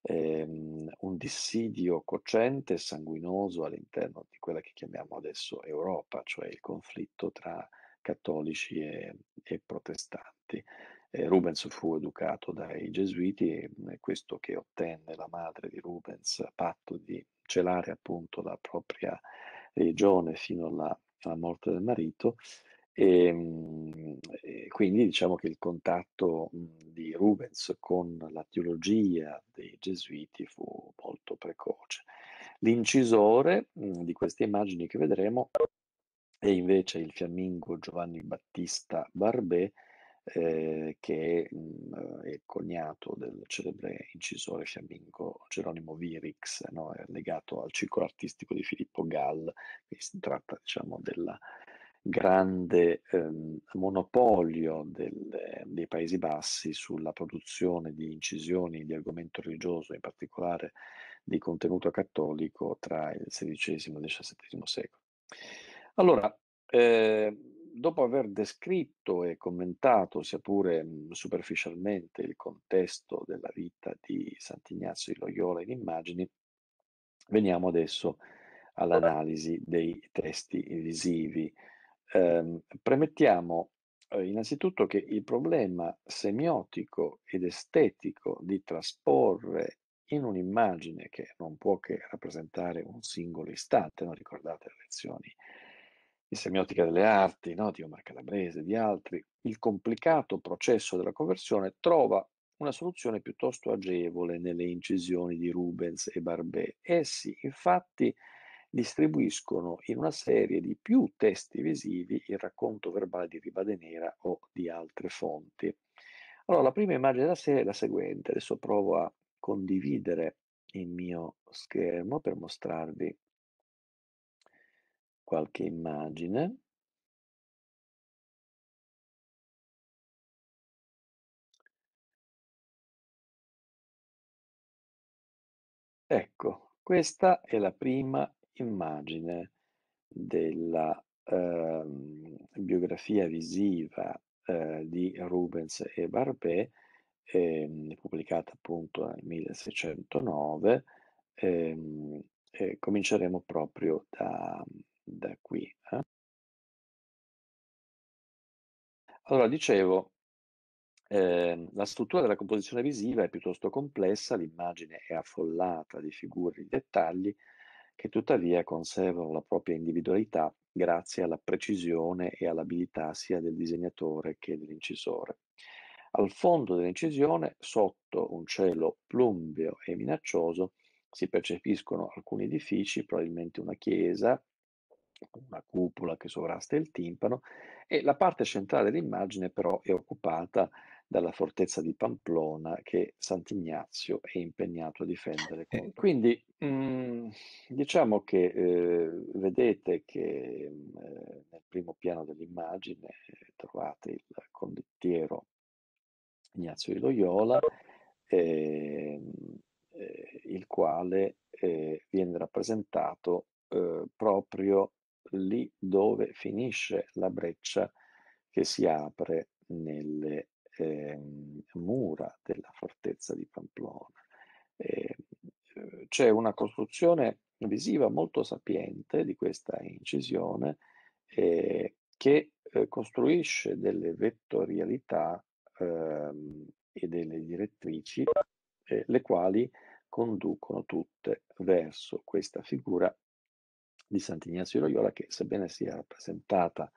ehm, un dissidio cocente e sanguinoso all'interno di quella che chiamiamo adesso Europa, cioè il conflitto tra cattolici e, e protestanti. Eh, Rubens fu educato dai gesuiti mm, e questo che ottenne la madre di Rubens a patto di celare appunto la propria religione fino alla, alla morte del marito. E, mm, e, quindi diciamo che il contatto mm, di Rubens con la teologia dei gesuiti fu molto precoce. L'incisore di queste immagini che vedremo è invece il fiammingo Giovanni Battista Barbè, eh, che mh, mm, è cognato del celebre incisore fiammingo Geronimo Virix, no? è legato al circolo artistico di Filippo Gall, quindi si tratta diciamo della grande ehm, monopolio del, dei Paesi Bassi sulla produzione di incisioni di argomento religioso, in particolare di contenuto cattolico, tra il XVI e il XVII secolo. Allora, eh, dopo aver descritto e commentato, sia pure mhmm, superficialmente, il contesto della vita di Sant'Ignazio di Loyola in immagini, veniamo adesso all'analisi dei testi visivi. Eh, premettiamo eh, innanzitutto che il problema semiotico ed estetico di trasporre in un'immagine che non può che rappresentare un singolo istante, non ricordate le lezioni di semiotica delle arti, no? di Omar Calabrese, e di altri, il complicato processo della conversione trova una soluzione piuttosto agevole nelle incisioni di Rubens e Barbet. Essi infatti distribuiscono in una serie di più testi visivi il racconto verbale di Ribadenera o di altre fonti. Allora, la prima immagine della serie è la seguente, adesso provo a condividere il mio schermo per mostrarvi qualche immagine. Ecco, questa è la prima immagine della eh, biografia visiva eh, di Rubens e Barbet, eh, pubblicata appunto nel 1609. Ehm, cominceremo proprio da, da qui a... Eh? Allora, dicevo, eh, la struttura della composizione visiva è piuttosto complessa, l'immagine è affollata di figure di dettagli che tuttavia conservano la propria individualità grazie alla precisione e all'abilità sia del disegnatore che dell'incisore. Al fondo dell'incisione, sotto un cielo plumbeo e minaccioso, si percepiscono alcuni edifici, probabilmente una chiesa, una cupola che sovrasta il timpano e la parte centrale dell'immagine però è occupata dalla fortezza di Pamplona che Sant'Ignazio è impegnato a difendere. Eh, quindi mh, mm, diciamo che eh, vedete che mh, mm, eh, nel primo piano dell'immagine eh, trovate il condottiero Ignazio di Loyola, ehm, eh, il quale eh, viene rappresentato proprio lì dove finisce la breccia che si apre nelle eh, mura della fortezza di Pamplona. Ehm, eh, c'è una costruzione visiva molto sapiente di questa incisione eh, che eh, costruisce delle vettorialità ehm, e delle direttrici, eh, le quali conducono tutte verso questa figura di Sant'Ignazio di Loyola che sebbene sia rappresentata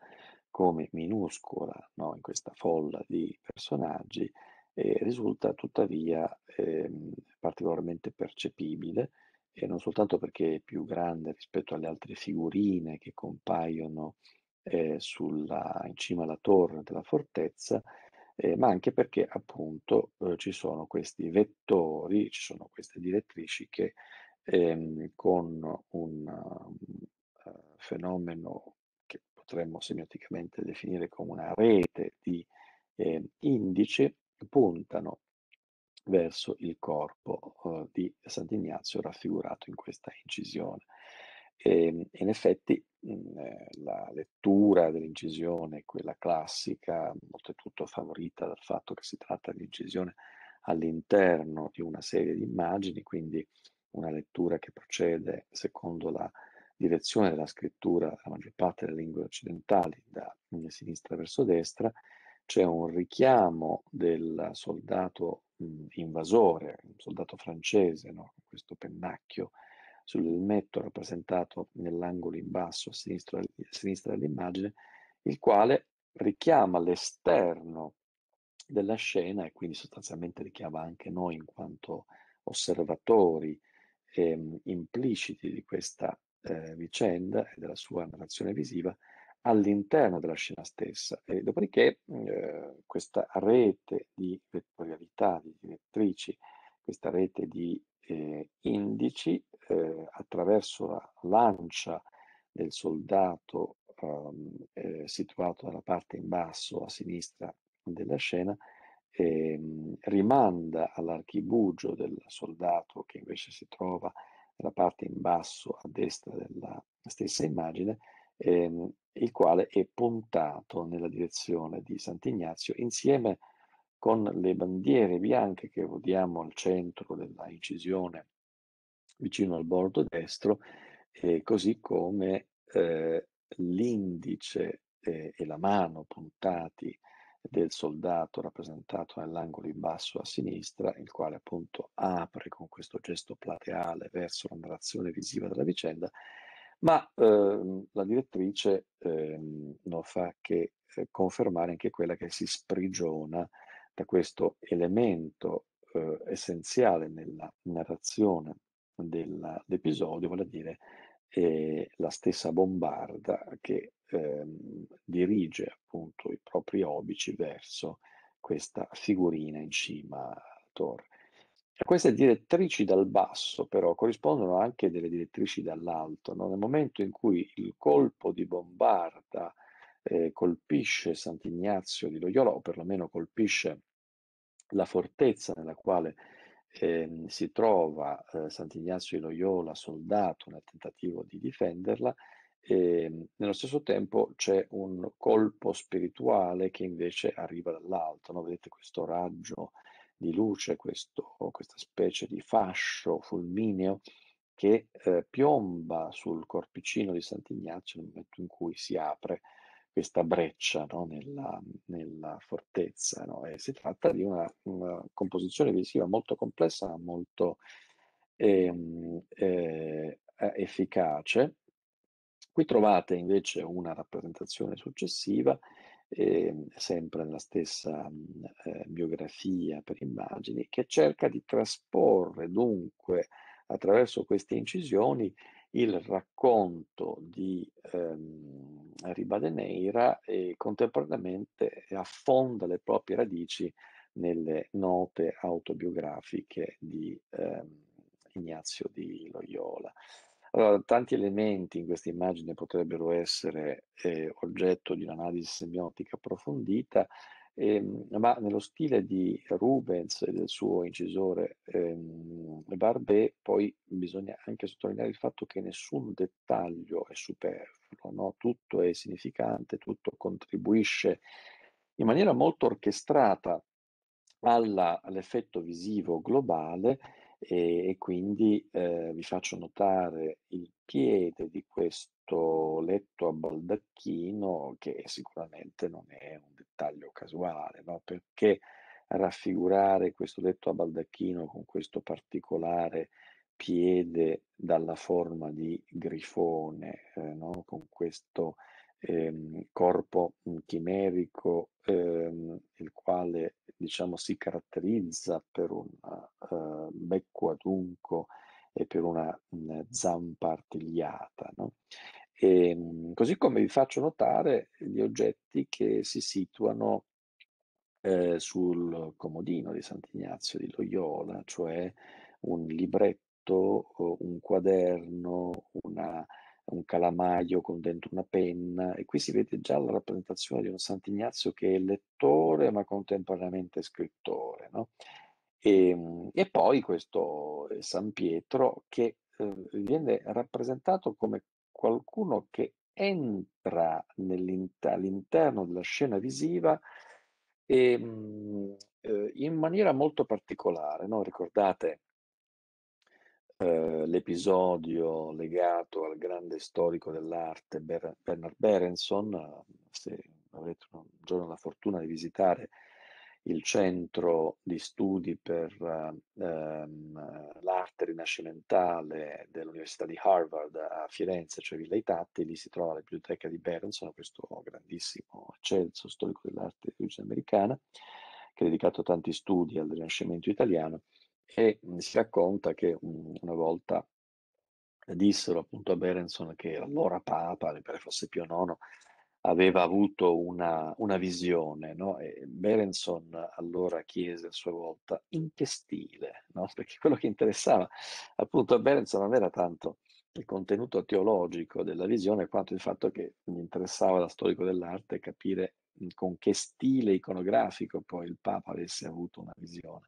come minuscola no, in questa folla di personaggi, eh, risulta tuttavia eh, particolarmente percepibile e non soltanto perché è più grande rispetto alle altre figurine che compaiono eh, sulla, in cima alla torre della fortezza, eh, ma anche perché appunto eh, ci sono questi vettori, ci sono queste direttrici che ehm, con un uh, fenomeno che potremmo semioticamente definire come una rete di eh, indici puntano verso il corpo uh, di Sant'Ignazio raffigurato in questa incisione. E, ehm, in effetti mh, eh, la lettura dell'incisione, quella classica, oltretutto favorita dal fatto che si tratta di incisione all'interno di una serie di immagini, quindi una lettura che procede secondo la direzione della scrittura della maggior parte delle lingue occidentali, da sinistra verso destra, c'è un richiamo del soldato mh, invasore, un soldato francese, no? con questo pennacchio sull'elmetto rappresentato nell'angolo in basso a sinistra, a sinistra dell'immagine, il quale richiama l'esterno della scena e quindi sostanzialmente richiama anche noi in quanto osservatori ehm, impliciti di questa eh, vicenda e della sua narrazione visiva all'interno della scena stessa. E dopodiché eh, questa rete di vettorialità, di direttrici, questa rete di eh, indici eh, attraverso la lancia del soldato ehm, eh, situato dalla parte in basso a sinistra della scena eh, rimanda all'archibugio del soldato che invece si trova nella parte in basso a destra della stessa immagine, ehm, il quale è puntato nella direzione di Sant'Ignazio insieme con le bandiere bianche che vediamo al centro della incisione vicino al bordo destro, eh, così come eh, l'indice eh, e la mano puntati del soldato rappresentato nell'angolo in basso a sinistra, il quale appunto apre con questo gesto plateale verso la narrazione visiva della vicenda, ma ehm, la direttrice ehm, non fa che eh, confermare anche quella che si sprigiona da questo elemento eh, essenziale nella narrazione dell'episodio, vale a dire e la stessa Bombarda che ehm, dirige appunto i propri obici verso questa figurina in cima alla torre. A queste direttrici dal basso però corrispondono anche delle direttrici dall'alto. No? Nel momento in cui il colpo di Bombarda eh, colpisce Sant'Ignazio di Loyola, o perlomeno colpisce la fortezza nella quale eh, si trova eh, Sant'Ignazio di Loyola soldato nel tentativo di difenderla, e, ehm, nello stesso tempo c'è un colpo spirituale che invece arriva dall'alto, no? vedete questo raggio di luce, questo, questa specie di fascio fulmineo che eh, piomba sul corpicino di Sant'Ignazio nel momento in cui si apre questa breccia no, nella, nella, fortezza. No? si tratta di una, una, composizione visiva molto complessa, ma molto ehm, eh, eh efficace. Qui trovate invece una rappresentazione successiva, eh, sempre nella stessa eh, biografia per immagini, che cerca di trasporre dunque attraverso queste incisioni il racconto di ehm, Ribadeneira e contemporaneamente affonda le proprie radici nelle note autobiografiche di ehm, Ignazio di Loyola. Allora, tanti elementi in questa immagine potrebbero essere eh, oggetto di un'analisi semiotica approfondita, Ehm, ma nello stile di Rubens e del suo incisore ehm, Barbet, poi bisogna anche sottolineare il fatto che nessun dettaglio è superfluo, no? tutto è significante, tutto contribuisce in maniera molto orchestrata alla, all'effetto visivo globale e, e quindi eh, vi faccio notare il piede di questo letto a baldacchino che sicuramente non è un dettaglio taglio casuale, no? perché raffigurare questo detto a baldacchino con questo particolare piede dalla forma di grifone, eh, no? con questo ehm, corpo chimerico, ehm, il quale diciamo, si caratterizza per un eh, eh becco adunco e per una mh, zampa artigliata. No? E, ehm, così come vi faccio notare gli oggetti che si situano eh, sul comodino di Sant'Ignazio di Loyola, cioè un libretto, un quaderno, una, un calamaio con dentro una penna e qui si vede già la rappresentazione di un Sant'Ignazio che è lettore ma contemporaneamente scrittore. No? E, ehm, e poi questo eh, San Pietro che eh, viene rappresentato come qualcuno che entra all'interno della scena visiva e, ehm, mh, eh, in maniera molto particolare. No? Ricordate eh, l'episodio legato al grande storico dell'arte Ber- Bernard Berenson, se avrete un giorno la fortuna di visitare il centro di studi per ehm, l'arte rinascimentale dell'Università di Harvard a Firenze, cioè Villa Itatti, lì si trova la biblioteca di Berenson, questo grandissimo eccelso storico dell'arte di origine americana, che ha dedicato tanti studi al Rinascimento italiano, e mhmm, si racconta che mh, mhmm, una volta dissero appunto a Berenson che allora papa, mi pare fosse Pio IX, aveva avuto una, una visione, no? e Berenson allora chiese a sua volta in che stile, no? perché quello che interessava appunto a Berenson non era tanto il contenuto teologico della visione quanto il fatto che gli interessava da storico dell'arte capire con che stile iconografico poi il Papa avesse avuto una visione.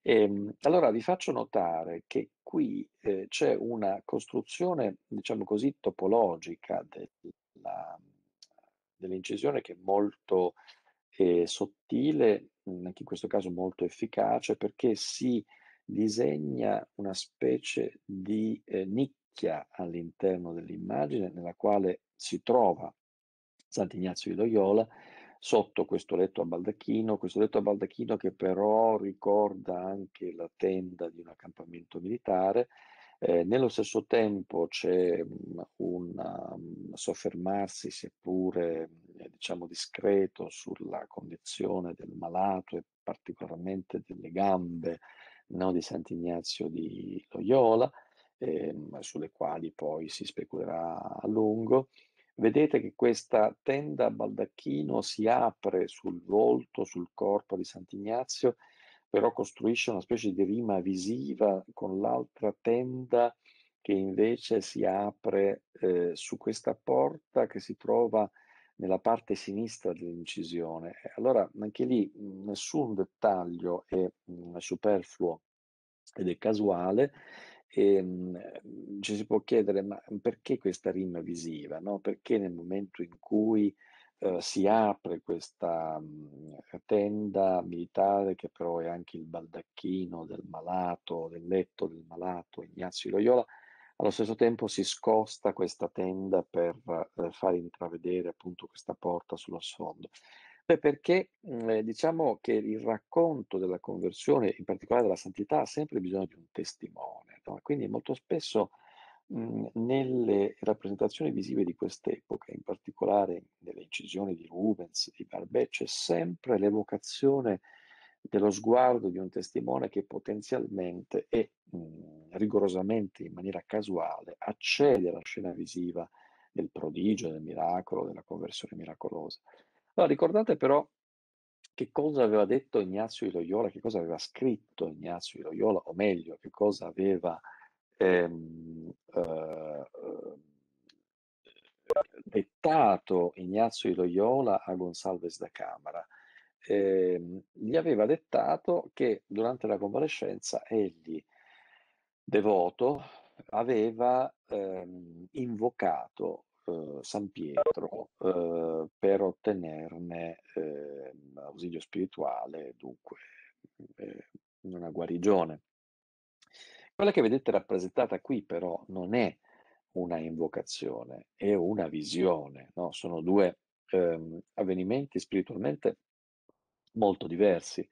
E, ehm, allora vi faccio notare che qui eh, c'è una costruzione, diciamo così, topologica della dell'incisione che è molto eh, sottile, mhmm, anche in questo caso molto efficace, perché si disegna una specie di eh, nicchia all'interno dell'immagine nella quale si trova Sant'Ignazio di Loyola sotto questo letto a baldacchino, questo letto a baldacchino che però ricorda anche la tenda di un accampamento militare eh, nello stesso tempo c'è mhmm, un mhmm, soffermarsi, seppure eh, diciamo discreto, sulla condizione del malato e particolarmente delle gambe no, di Sant'Ignazio di Loyola, eh, sulle quali poi si speculerà a lungo. Vedete che questa tenda a baldacchino si apre sul volto, sul corpo di Sant'Ignazio però costruisce una specie di rima visiva con l'altra tenda che invece si apre eh, su questa porta che si trova nella parte sinistra dell'incisione. Allora, anche lì nessun dettaglio è mh, superfluo ed è casuale. E, mh, ci si può chiedere ma perché questa rima visiva? No? Perché nel momento in cui eh, si apre questa mm, tenda militare che però è anche il baldacchino del malato, del letto del malato Ignazio Loyola, allo stesso tempo si scosta questa tenda per eh, far intravedere appunto questa porta sullo sfondo. Beh, perché mh, mm, eh, diciamo che il racconto della conversione, in particolare della santità, ha sempre bisogno di un testimone, no? quindi molto spesso Mhmm, nelle rappresentazioni visive di quest'epoca, in particolare nelle incisioni di Rubens, e di Barbet, c'è sempre l'evocazione dello sguardo di un testimone che potenzialmente e mhmm, rigorosamente in maniera casuale accede alla scena visiva del prodigio, del miracolo, della conversione miracolosa. Allora, ricordate però che cosa aveva detto Ignazio di Loyola, che cosa aveva scritto Ignazio di Loyola, o meglio, che cosa aveva ehm, eh, eh, dettato Ignazio di Loyola a Gonsalves da Camera. Eh, gli aveva dettato che durante la convalescenza egli, devoto, aveva ehm, invocato eh, San Pietro eh, per ottenerne ehm, ausilio spirituale, dunque eh, una guarigione. Quella che vedete rappresentata qui però non è una invocazione, è una visione, no? sono due ehm, avvenimenti spiritualmente molto diversi.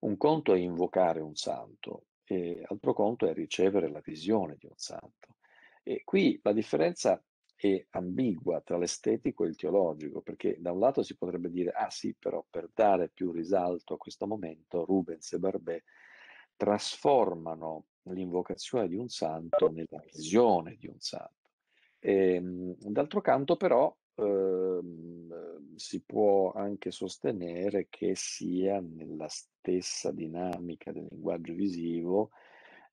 Un conto è invocare un santo e altro conto è ricevere la visione di un santo. E qui la differenza è ambigua tra l'estetico e il teologico, perché da un lato si potrebbe dire, ah sì, però per dare più risalto a questo momento, Rubens e Barbet trasformano l'invocazione di un santo nella visione di un santo. E, ehm, d'altro canto però eh, si può anche sostenere che sia nella stessa dinamica del linguaggio visivo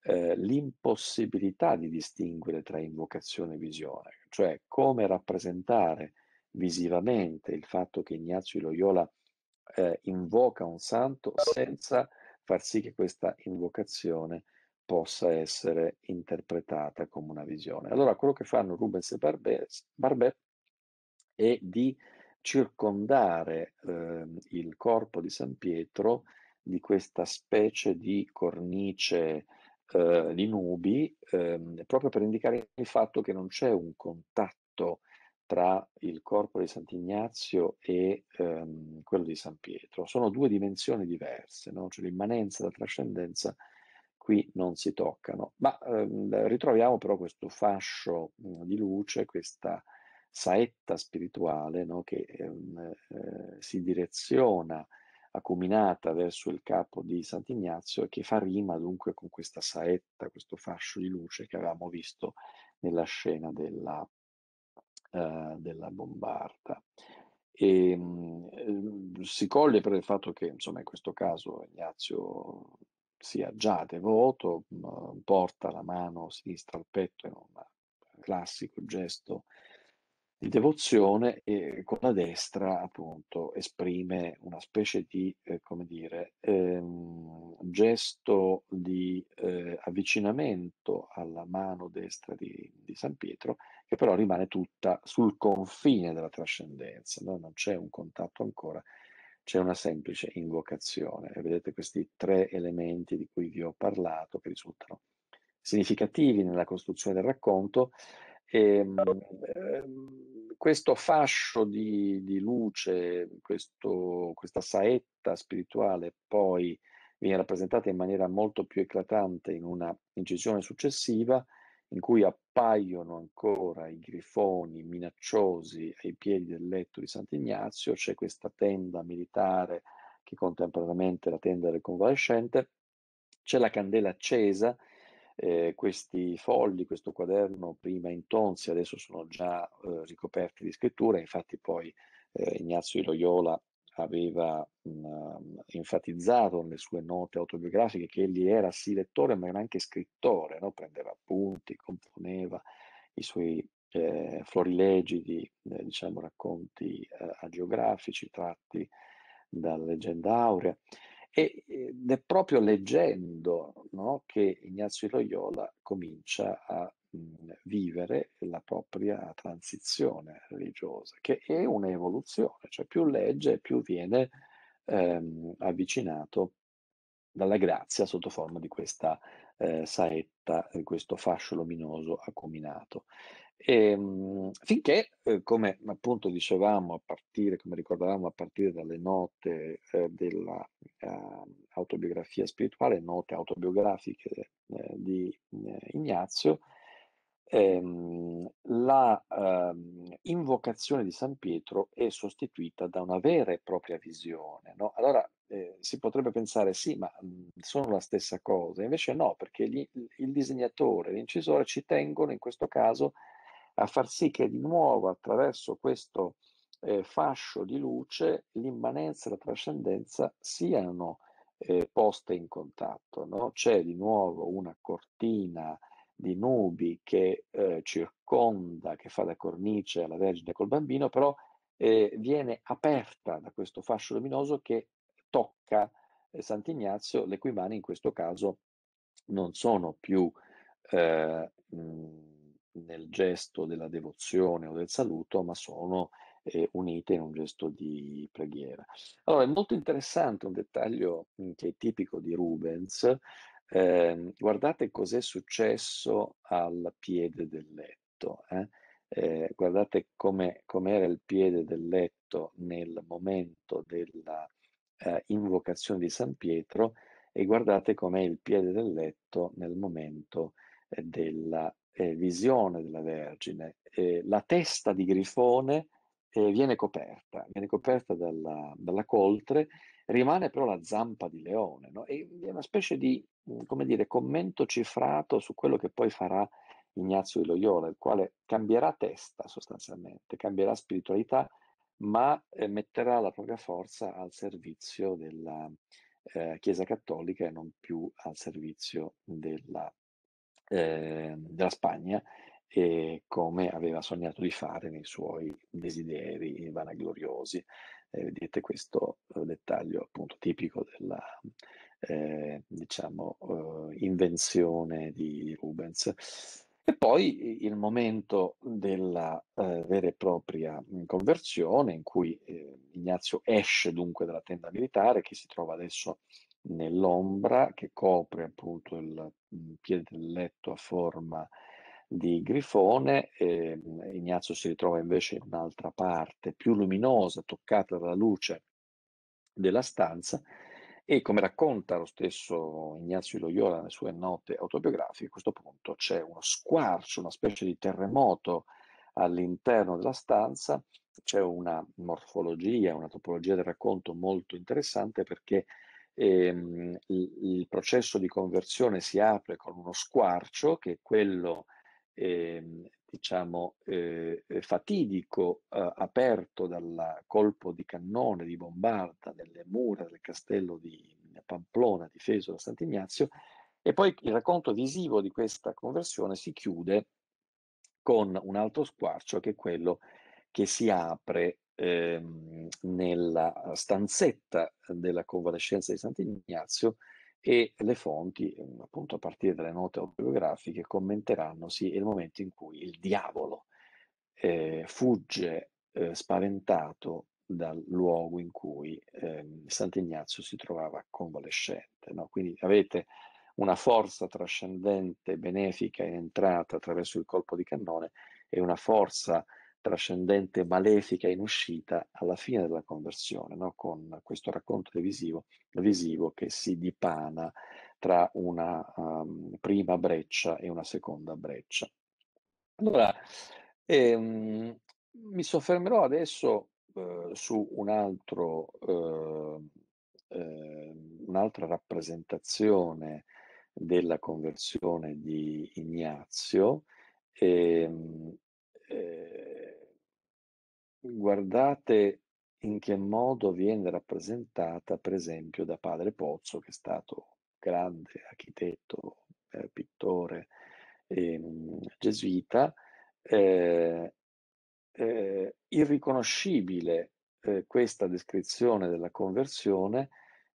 eh, l'impossibilità di distinguere tra invocazione e visione, cioè come rappresentare visivamente il fatto che Ignazio Loyola eh, invoca un santo senza far sì che questa invocazione possa essere interpretata come una visione. Allora quello che fanno Rubens e Barbet, è di circondare eh, il corpo di San Pietro di questa specie di cornice eh, di nubi, eh, proprio per indicare il fatto che non c'è un contatto tra il corpo di Sant'Ignazio e ehm, quello di San Pietro. Sono due dimensioni diverse, no? cioè l'immanenza e la trascendenza qui non si toccano. Ma ehm, ritroviamo però questo fascio mh, mm, di luce, questa saetta spirituale no, che ehm, eh, si direziona acuminata verso il capo di Sant'Ignazio e che fa rima dunque con questa saetta, questo fascio di luce che avevamo visto nella scena della, eh, della bombarda. E, ehm, mh, ehm, si coglie per il fatto che insomma, in questo caso Ignazio sia già devoto, porta la mano sinistra al petto in un classico gesto di devozione e con la destra appunto esprime una specie di, eh, come dire, ehm, gesto di eh, avvicinamento alla mano destra di, di, San Pietro che però rimane tutta sul confine della trascendenza, no? non c'è un contatto ancora c'è una semplice invocazione. E vedete questi tre elementi di cui vi ho parlato che risultano significativi nella costruzione del racconto. E, ehm, ehm, questo fascio di, di luce, questo, questa saetta spirituale poi viene rappresentata in maniera molto più eclatante in una incisione successiva in cui appaiono ancora i grifoni minacciosi ai piedi del letto di Sant'Ignazio, c'è questa tenda militare che contemporaneamente è la tenda del convalescente, c'è la candela accesa, eh, questi fogli, questo quaderno prima in tonsi, adesso sono già eh, ricoperti di scrittura, infatti poi eh, Ignazio di Loyola aveva mh, mhmm, enfatizzato nelle sue note autobiografiche che egli era sì lettore ma era anche scrittore, no? prendeva appunti, componeva i suoi eh, florilegi di eh, diciamo, racconti eh, agiografici tratti dalla leggenda aurea. ed è proprio leggendo no, che Ignazio Loyola comincia a mh, mm, vivere la propria transizione religiosa, che è un'evoluzione, cioè più legge più viene ehm, avvicinato dalla grazia sotto forma di questa eh, saetta, eh, questo fascio luminoso acuminato. E, ehm, mh, finché, eh, come appunto dicevamo a partire, come ricordavamo a partire dalle note eh, dell'autobiografia ehm, spirituale, note autobiografiche eh, di eh, Ignazio, ehm, la ehm, invocazione di San Pietro è sostituita da una vera e propria visione. No? Allora eh, si potrebbe pensare sì, ma mh, mhmm, sono la stessa cosa, invece no, perché gli, il disegnatore l'incisore ci tengono in questo caso a far sì che di nuovo attraverso questo eh, fascio di luce l'immanenza e la trascendenza siano eh, poste in contatto. No? C'è di nuovo una cortina di nubi che eh, circonda, che fa da cornice alla Vergine col bambino, però eh, viene aperta da questo fascio luminoso che tocca eh, Sant'Ignazio, le cui mani in questo caso non sono più eh, mh, nel gesto della devozione o del saluto, ma sono eh, unite in un gesto di preghiera. Allora, è molto interessante un dettaglio che è tipico di Rubens, eh, guardate cos'è successo al piede del letto. Eh? Eh, guardate come, era il piede del letto nel momento della eh, invocazione di San Pietro e guardate com'è il piede del letto nel momento eh, della eh, visione della Vergine. la testa di Grifone viene coperta, viene coperta dalla, dalla coltre Rimane però la zampa di leone, no? E è una specie di, mhmm, come dire, commento cifrato su quello che poi farà Ignazio di Loyola, il quale cambierà testa sostanzialmente, cambierà spiritualità, ma eh, metterà la propria forza al servizio della eh, Chiesa Cattolica e non più al servizio della, eh, della Spagna, come aveva sognato di fare nei suoi desideri vanagloriosi eh, vedete questo eh, dettaglio appunto tipico della eh, diciamo, eh, invenzione di Rubens. E poi il momento della eh, vera e propria mm, conversione in cui eh, Ignazio esce dunque dalla tenda militare che si trova adesso nell'ombra che copre appunto il, il mm, piede del letto a forma di Grifone, eh, Ignazio si ritrova invece in un'altra parte più luminosa, toccata dalla luce della stanza e come racconta lo stesso Ignazio Loyola nelle sue note autobiografiche, a questo punto c'è uno squarcio, una specie di terremoto all'interno della stanza, c'è una morfologia, una topologia del racconto molto interessante perché ehm, il, il processo di conversione si apre con uno squarcio che è quello Ehm, diciamo, eh, diciamo, eh, fatidico eh, aperto dal colpo di cannone di Bombarda nelle mura del castello di Pamplona difeso da Sant'Ignazio e poi il racconto visivo di questa conversione si chiude con un altro squarcio che è quello che si apre ehm, nella stanzetta della convalescenza di Sant'Ignazio e le fonti, mm, appunto a partire dalle note autobiografiche, commenteranno sì il momento in cui il diavolo eh, fugge eh, spaventato dal luogo in cui eh, Sant'Ignazio si trovava convalescente. No? Quindi avete una forza trascendente, benefica in entrata attraverso il colpo di cannone e una forza trascendente malefica in uscita alla fine della conversione, no? con questo racconto visivo, televisivo, che si dipana tra una um, prima breccia e una seconda breccia. Allora, ehm, mi soffermerò adesso eh, su un altro, eh, eh, un'altra rappresentazione della conversione di Ignazio. Ehm, eh, Guardate in che modo viene rappresentata, per esempio, da Padre Pozzo, che è stato grande architetto, eh, pittore eh, gesuita, eh, eh irriconoscibile eh, questa descrizione della conversione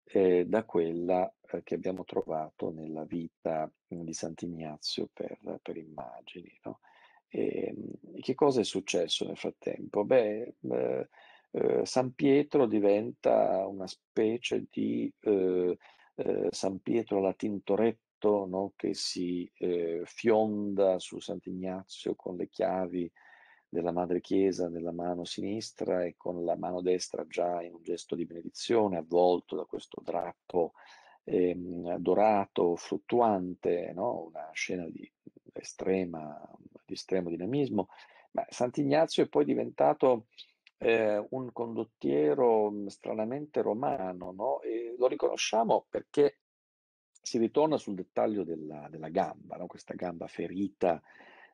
eh, da quella che abbiamo trovato nella vita mm, di Sant'Ignazio per, per immagini. No? Ehm, e, che cosa è successo nel frattempo? Beh, eh, San Pietro diventa una specie di eh, eh San Pietro la Tintoretto no? che si eh, fionda su Sant'Ignazio con le chiavi della Madre Chiesa nella mano sinistra e con la mano destra già in un gesto di benedizione avvolto da questo drappo ehm, dorato, fluttuante, no? una scena di estrema, di estremo dinamismo, ma Sant'Ignazio è poi diventato eh, un condottiero mm, stranamente romano, no? e lo riconosciamo perché si ritorna sul dettaglio della, della gamba, no? questa gamba ferita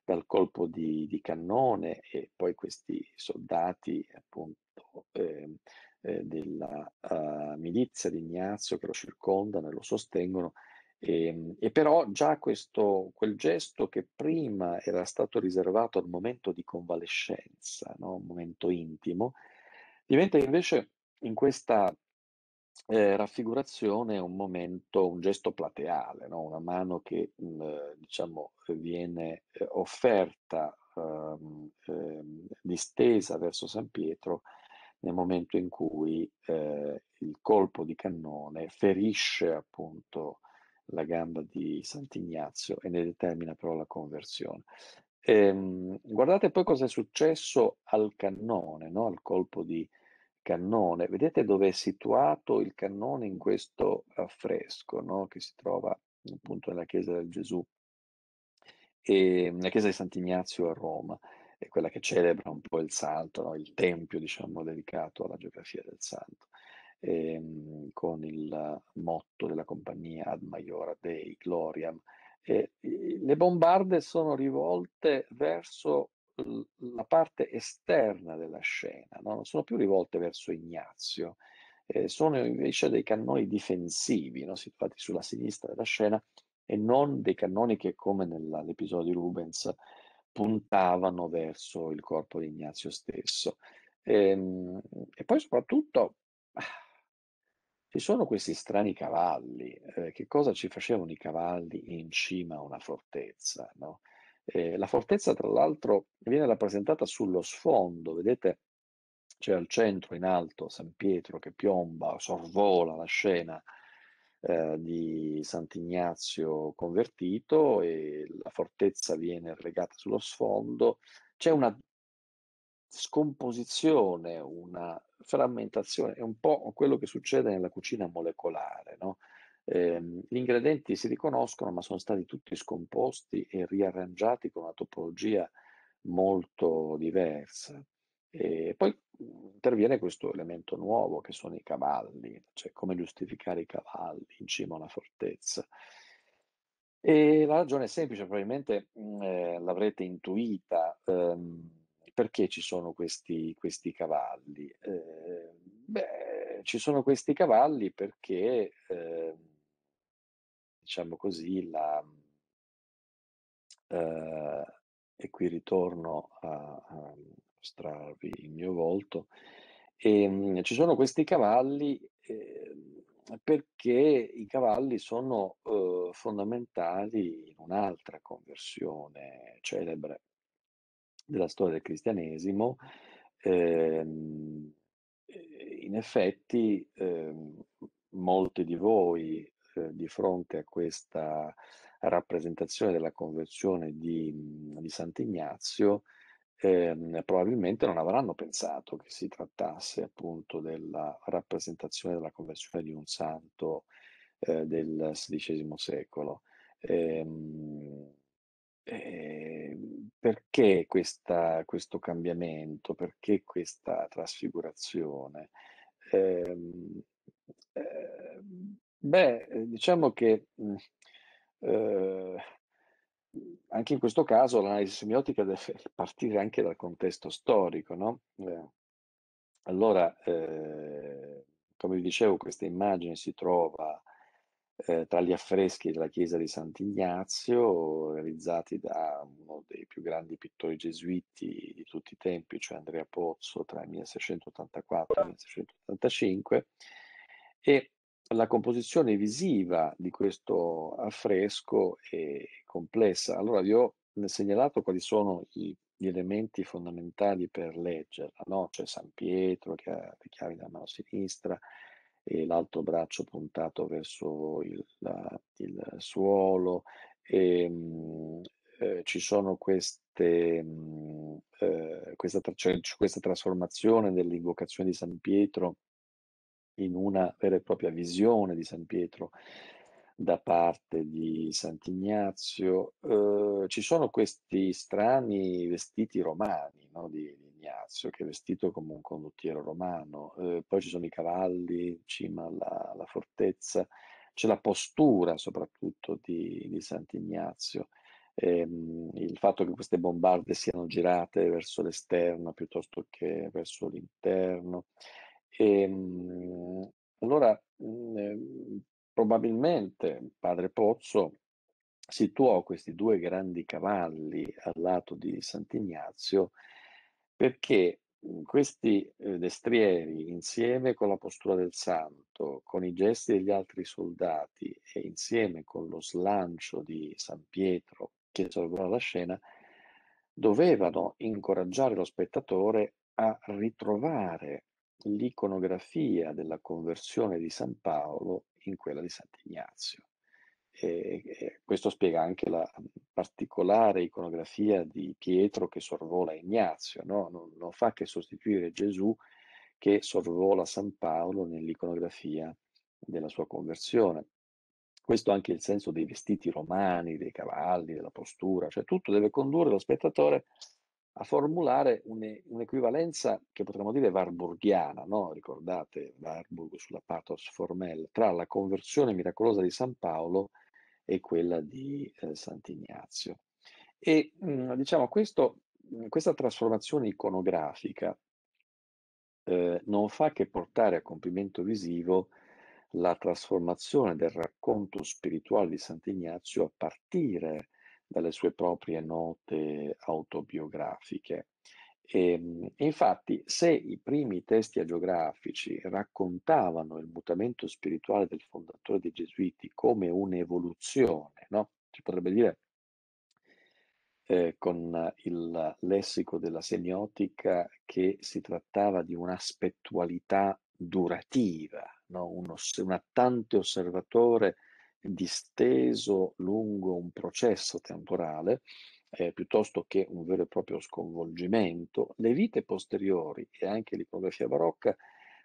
dal colpo di, di, cannone e poi questi soldati appunto eh, eh, della uh, milizia di Ignazio che lo circondano e lo sostengono e, ehm, e, però già questo, quel gesto che prima era stato riservato al momento di convalescenza, no? un momento intimo, diventa invece in questa eh, raffigurazione un momento, un gesto plateale, no? una mano che mh, mhmm, diciamo, viene eh, offerta, ehm, ehm, distesa verso San Pietro nel momento in cui eh, il colpo di cannone ferisce appunto la gamba di Sant'Ignazio e ne determina però la conversione. Ehm, guardate poi cosa è successo al cannone, no? al colpo di cannone. Vedete dove è situato il cannone in questo affresco no? che si trova appunto nella chiesa del Gesù, e, ehm, nella chiesa di Sant'Ignazio a Roma, è quella che celebra un po' il santo, no? il tempio diciamo dedicato alla geografia del santo ehm, con il motto della compagnia Ad Maiora Dei Gloriam. E, le bombarde sono rivolte verso la parte esterna della scena, no? non sono più rivolte verso Ignazio, eh, sono invece dei cannoni difensivi no? situati sulla sinistra della scena e non dei cannoni che, come nell'episodio di Rubens, puntavano verso il corpo di Ignazio stesso. E, ehm, e poi soprattutto ah, ci sono questi strani cavalli, eh, che cosa ci facevano i cavalli in cima a una fortezza? No? Eh, la fortezza, tra l'altro, viene rappresentata sullo sfondo, vedete, c'è cioè, al centro in alto San Pietro che piomba, sorvola la scena eh, di Sant'Ignazio convertito e la fortezza viene relegata sullo sfondo. C'è una scomposizione, una frammentazione, è un po' quello che succede nella cucina molecolare, no? Eh, gli ingredienti si riconoscono, ma sono stati tutti scomposti e riarrangiati con una topologia molto diversa. E poi mhmm, interviene questo elemento nuovo che sono i cavalli, cioè come giustificare i cavalli in cima a una fortezza. E la ragione è semplice, probabilmente mhmm, eh, l'avrete intuita. Ehm, perché ci sono questi, questi cavalli? Eh, beh, ci sono questi cavalli perché, eh, diciamo così, la, eh, e qui ritorno a, a, mostrarvi il mio volto, e, ehm, ci sono questi cavalli ehm, perché i cavalli sono eh, fondamentali in un'altra conversione celebre della storia del cristianesimo, ehm, in effetti ehm, molti di voi eh, di fronte a questa rappresentazione della conversione di, di Sant'Ignazio ehm, probabilmente non avranno pensato che si trattasse appunto della rappresentazione della conversione di un santo eh, del XVI secolo. Eh, perché questa questo cambiamento? Perché questa trasfigurazione? Ehm, ehm, beh, eh, diciamo che, mhmm, anche in questo caso l'analisi semiotica deve partire anche dal contesto storico, no, ehm, allora, ehm, come vi dicevo questa immagine si trova eh, tra gli affreschi della chiesa di Sant'Ignazio, realizzati da uno dei più grandi pittori gesuiti di tutti i tempi, cioè Andrea Pozzo, tra il 1684 e il 1685, e la composizione visiva di questo affresco è complessa. Allora vi ho segnalato quali sono i, gli elementi fondamentali per leggerla, no? c'è San Pietro che ha le chiavi nella mano sinistra, e l'altro braccio puntato verso il, la, il suolo. E, ehm, mh, eh, ci sono queste, mh, mm, eh, questa, cioè, questa trasformazione dell'invocazione di San Pietro in una vera e propria visione di San Pietro da parte di Sant'Ignazio. Eh, ci sono questi strani vestiti romani no, di, Ignazio, che è vestito come un condottiero romano, eh, poi ci sono i cavalli in cima alla, alla fortezza, c'è la postura soprattutto di, di Sant'Ignazio, ehm, il fatto che queste bombarde siano girate verso l'esterno piuttosto che verso l'interno. Ehm, allora, mh, mm, ehm, probabilmente Padre Pozzo situò questi due grandi cavalli al lato di Sant'Ignazio perché mhmm, questi ehm, destrieri, insieme con la postura del santo, con i gesti degli altri soldati e insieme con lo slancio di San Pietro che sorvola la scena, dovevano incoraggiare lo spettatore a ritrovare l'iconografia della conversione di San Paolo in quella di Sant'Ignazio. E, e questo spiega anche la mhmm, particolare iconografia di Pietro che sorvola Ignazio, no? non, non fa che sostituire Gesù che sorvola San Paolo nell'iconografia della sua conversione. Questo anche il senso dei vestiti romani, dei cavalli, della postura, cioè tutto deve condurre lo spettatore a formulare un'equivalenza che potremmo dire warburghiana, no? ricordate Warburg sulla pathos formel, tra la conversione miracolosa di San Paolo e quella di eh, Sant'Ignazio. E mh, mm, diciamo, questo, mm, questa trasformazione iconografica eh, non fa che portare a compimento visivo la trasformazione del racconto spirituale di Sant'Ignazio a partire dalle sue proprie note autobiografiche. Ehm, e, infatti, se i primi testi agiografici raccontavano il mutamento spirituale del fondatore dei Gesuiti come un'evoluzione, no? si potrebbe dire eh, con il lessico della semiotica che si trattava di un'aspettualità durativa, no? Uno, un attante osservatore disteso lungo un processo temporale, eh, piuttosto che un vero e proprio sconvolgimento, le vite posteriori e anche l'iconografia barocca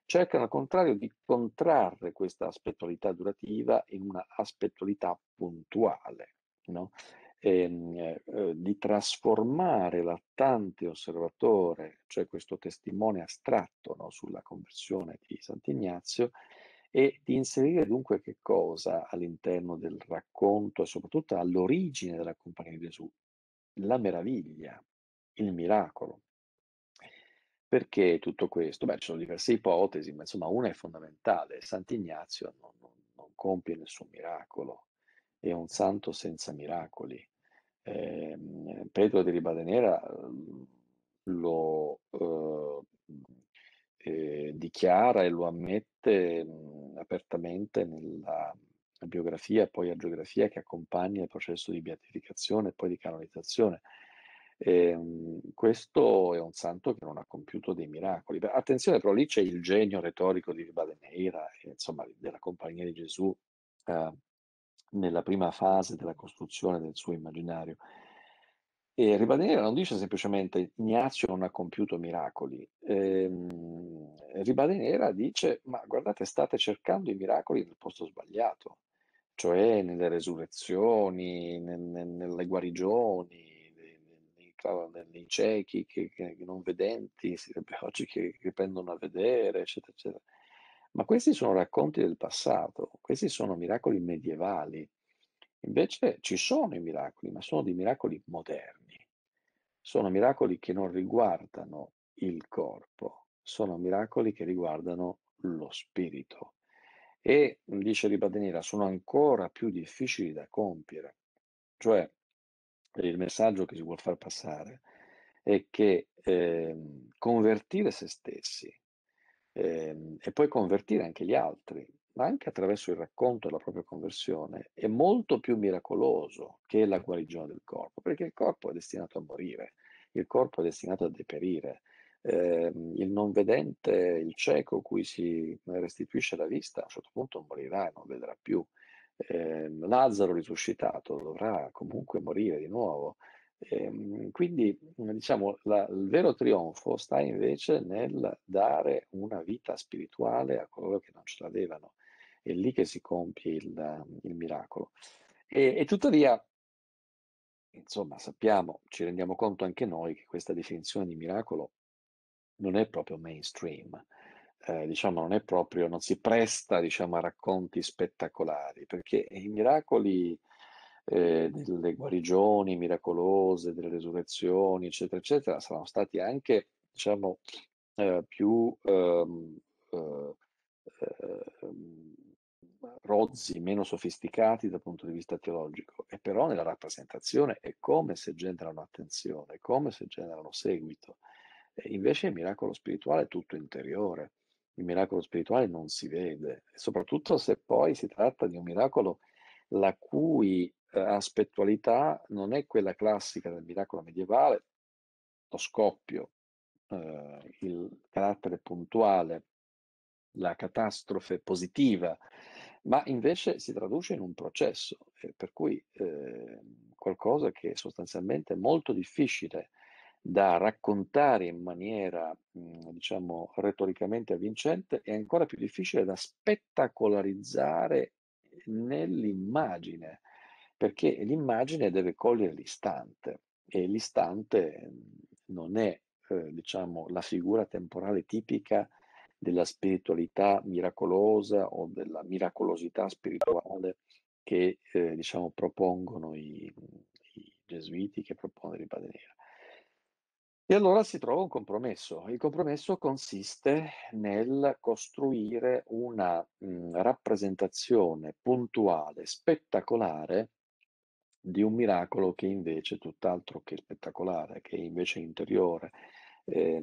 cercano al contrario di contrarre questa aspettualità durativa in una aspettualità puntuale, no? e, ehm, eh, eh, di trasformare l'attante osservatore, cioè questo testimone astratto no, sulla conversione di Sant'Ignazio, e di inserire dunque che cosa all'interno del racconto e soprattutto all'origine della compagnia di Gesù? La meraviglia, il miracolo. Perché tutto questo? Beh, ci sono diverse ipotesi, ma insomma una è fondamentale. Sant'Ignazio non, non, non compie nessun miracolo, è un santo senza miracoli. Eh, Pedro di Ribadenera ehm, lo eh, eh, dichiara e lo ammette mh, mhmm, apertamente nella biografia, poi agiografia che accompagna il processo di beatificazione e poi di canonizzazione. Eh, questo è un santo che non ha compiuto dei miracoli. Attenzione, però lì c'è il genio retorico di Badeneira, insomma, della Compagnia di Gesù eh, nella prima fase della costruzione del suo immaginario. E Ribadinera non dice semplicemente Ignazio non ha compiuto miracoli. Ehm, Ribadinera dice, ma guardate, state cercando i miracoli nel posto sbagliato, cioè nelle resurrezioni, nel, nel, nelle guarigioni, nei ciechi che, che, non vedenti, oggi che, che prendono a vedere, eccetera, eccetera. Ma questi sono racconti del passato, questi sono miracoli medievali. Invece ci sono i miracoli, ma sono dei miracoli moderni sono miracoli che non riguardano il corpo, sono miracoli che riguardano lo spirito. E, mhmm, dice Ribadenira, sono ancora più difficili da compiere. Cioè, il messaggio che si vuole far passare è che eh, convertire se stessi eh, e poi convertire anche gli altri ma anche attraverso il racconto della propria conversione, è molto più miracoloso che la guarigione del corpo, perché il corpo è destinato a morire, il corpo è destinato a deperire. Eh, il non vedente, il cieco cui si restituisce la vista, a un certo punto morirà e non vedrà più. Eh, Lazzaro risuscitato dovrà comunque morire di nuovo. Eh, quindi diciamo la, il vero trionfo sta invece nel dare una vita spirituale a coloro che non ce l'avevano è lì che si compie il, il miracolo. E, e, tuttavia, insomma, sappiamo, ci rendiamo conto anche noi che questa definizione di miracolo non è proprio mainstream, eh, diciamo, non è proprio, non si presta, diciamo, a racconti spettacolari, perché i miracoli eh, delle guarigioni miracolose, delle resurrezioni, eccetera, eccetera, saranno stati anche, diciamo, eh, più... Ehm, eh, ehm, rozzi, meno sofisticati dal punto di vista teologico, e però nella rappresentazione è come se generano attenzione, è come se generano seguito. E invece il miracolo spirituale è tutto interiore, il miracolo spirituale non si vede, soprattutto se poi si tratta di un miracolo la cui eh, aspettualità non è quella classica del miracolo medievale, lo scoppio, eh, il carattere puntuale, la catastrofe positiva ma invece si traduce in un processo, eh, per cui eh, qualcosa che sostanzialmente è molto difficile da raccontare in maniera, mh, mhmm, diciamo, retoricamente avvincente è ancora più difficile da spettacolarizzare nell'immagine, perché l'immagine deve cogliere l'istante e l'istante mhmm, non è, eh, diciamo, la figura temporale tipica della spiritualità miracolosa o della miracolosità spirituale che eh, diciamo, propongono i, i, gesuiti, che propone Ribadenera. E allora si trova un compromesso. Il compromesso consiste nel costruire una mh, mm, rappresentazione puntuale, spettacolare, di un miracolo che invece è tutt'altro che spettacolare, che è invece interiore, eh,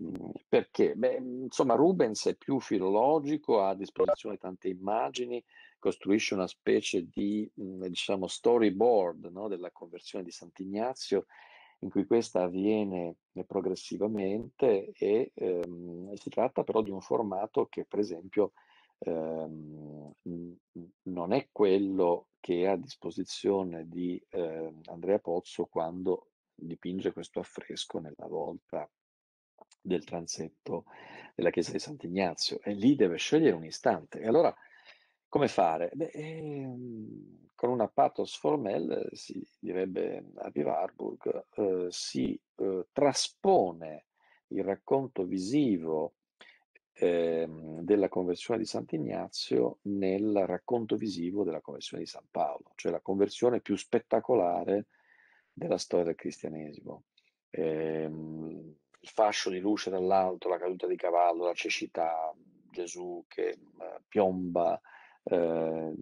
perché? Beh, insomma, Rubens è più filologico, ha a disposizione tante immagini, costruisce una specie di mm, diciamo, storyboard no? della conversione di Sant'Ignazio, in cui questa avviene eh, progressivamente e ehm, si tratta però di un formato che, per esempio, ehm, non è quello che è a disposizione di eh, Andrea Pozzo quando dipinge questo affresco nella volta del transetto della chiesa di Sant'Ignazio e lì deve scegliere un istante. E allora come fare? Beh, ehm, con una pathos formel, eh, si direbbe a Vivarburg, eh, si eh, traspone il racconto visivo eh, della conversione di Sant'Ignazio nel racconto visivo della conversione di San Paolo, cioè la conversione più spettacolare della storia del cristianesimo. Eh, il fascio di luce dall'alto, la caduta di cavallo, la cecità, Gesù che eh, piomba eh,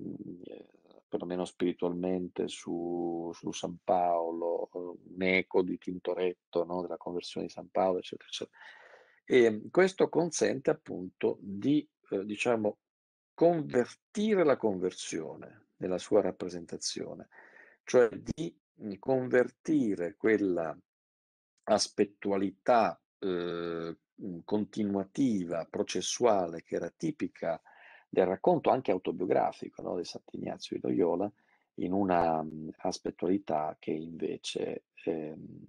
perlomeno spiritualmente su, su, San Paolo, un eco di Tintoretto no? della conversione di San Paolo, eccetera, eccetera. E ehm, questo consente appunto di, eh, diciamo, convertire la conversione nella sua rappresentazione, cioè di convertire quella aspettualità eh, continuativa, processuale, che era tipica del racconto anche autobiografico no, di Sant'Ignazio di Loyola, in una um, aspettualità che invece ehm,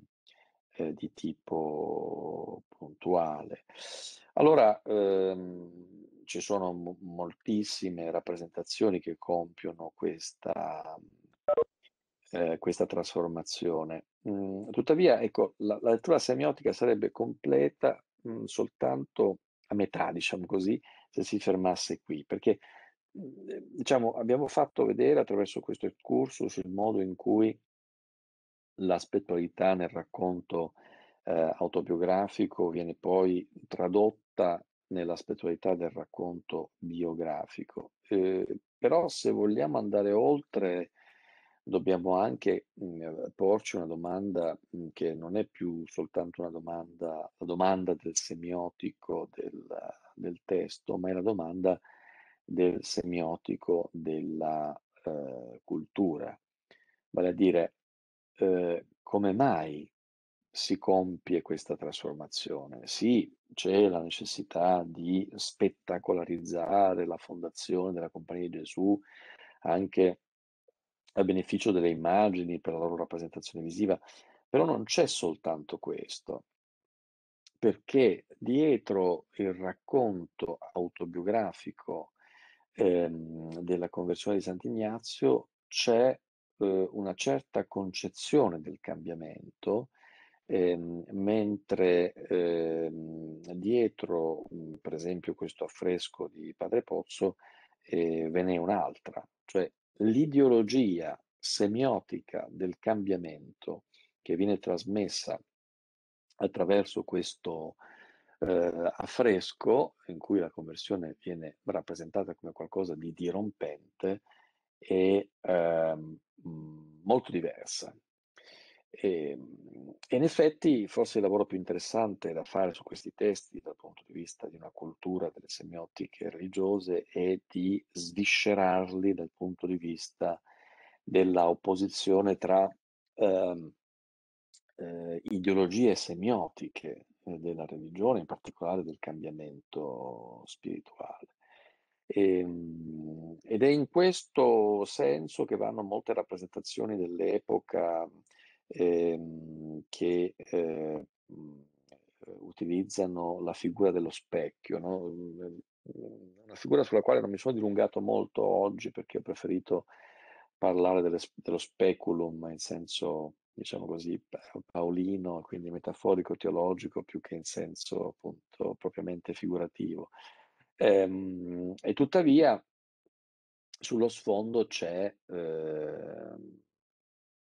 eh, di tipo puntuale. Allora, ehm, ci sono moltissime rappresentazioni che compiono questa mhmm, eh, questa trasformazione. Mm, tuttavia, ecco, la, la, lettura semiotica sarebbe completa mh, mm, soltanto a metà, diciamo così, se si fermasse qui, perché mm, diciamo, abbiamo fatto vedere attraverso questo corso sul modo in cui l'aspettualità nel racconto eh, autobiografico viene poi tradotta nella spettualità del racconto biografico. Eh, però se vogliamo andare oltre dobbiamo anche mh, mm, eh, porci una domanda mh, mm, che non è più soltanto una domanda, la domanda del semiotico del, del testo, ma è la domanda del semiotico della eh, cultura. Vale a dire, eh, come mai si compie questa trasformazione? Sì, c'è la necessità di spettacolarizzare la fondazione della Compagnia di Gesù anche a beneficio delle immagini, per la loro rappresentazione visiva, però non c'è soltanto questo, perché dietro il racconto autobiografico ehm, della conversione di Sant'Ignazio c'è eh, una certa concezione del cambiamento, ehm, mentre ehm, dietro, mm, per esempio, questo affresco di Padre Pozzo eh, ve n'è un'altra, cioè L'ideologia semiotica del cambiamento che viene trasmessa attraverso questo eh, affresco, in cui la conversione viene rappresentata come qualcosa di dirompente, è eh, molto diversa e, ehm, e, in effetti forse il lavoro più interessante da fare su questi testi dal punto di vista di una cultura delle semiotiche religiose è di sviscerarli dal punto di vista della opposizione tra eh, eh, ideologie semiotiche eh, della religione, in particolare del cambiamento spirituale. E, ehm, ed è in questo senso che vanno molte rappresentazioni dell'epoca ehm, che ehm, mhmm, eh, utilizzano la figura dello specchio, no? Mhmm, mhmm, una figura sulla quale non mi sono dilungato molto oggi perché ho preferito parlare delle, dello speculum in senso, diciamo così, paolino, quindi metaforico, teologico, più che in senso appunto propriamente figurativo. Ehm, e tuttavia sullo sfondo c'è eh,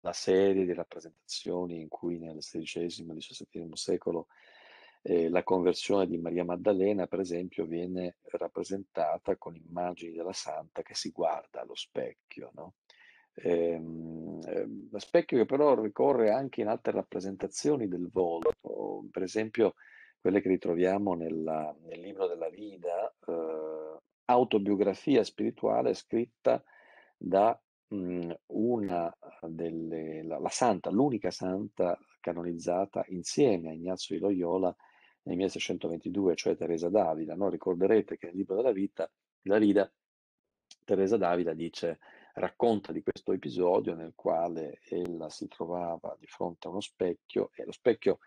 una serie di rappresentazioni in cui nel XVI-XVII secolo eh, la conversione di Maria Maddalena, per esempio, viene rappresentata con immagini della santa che si guarda allo specchio, no? Ehm, ehm specchio che però ricorre anche in altre rappresentazioni del volto, per esempio quelle che ritroviamo nella, nel libro della vita, eh, autobiografia spirituale scritta da Mhmm, una uhm, delle, la, la santa, l'unica santa canonizzata insieme a Ignazio di Loyola nel 1622, cioè Teresa Davida. No? Ricorderete che nel libro della vita, la vita, Teresa Davida dice, racconta di questo episodio nel quale ella si trovava di fronte a uno specchio e lo specchio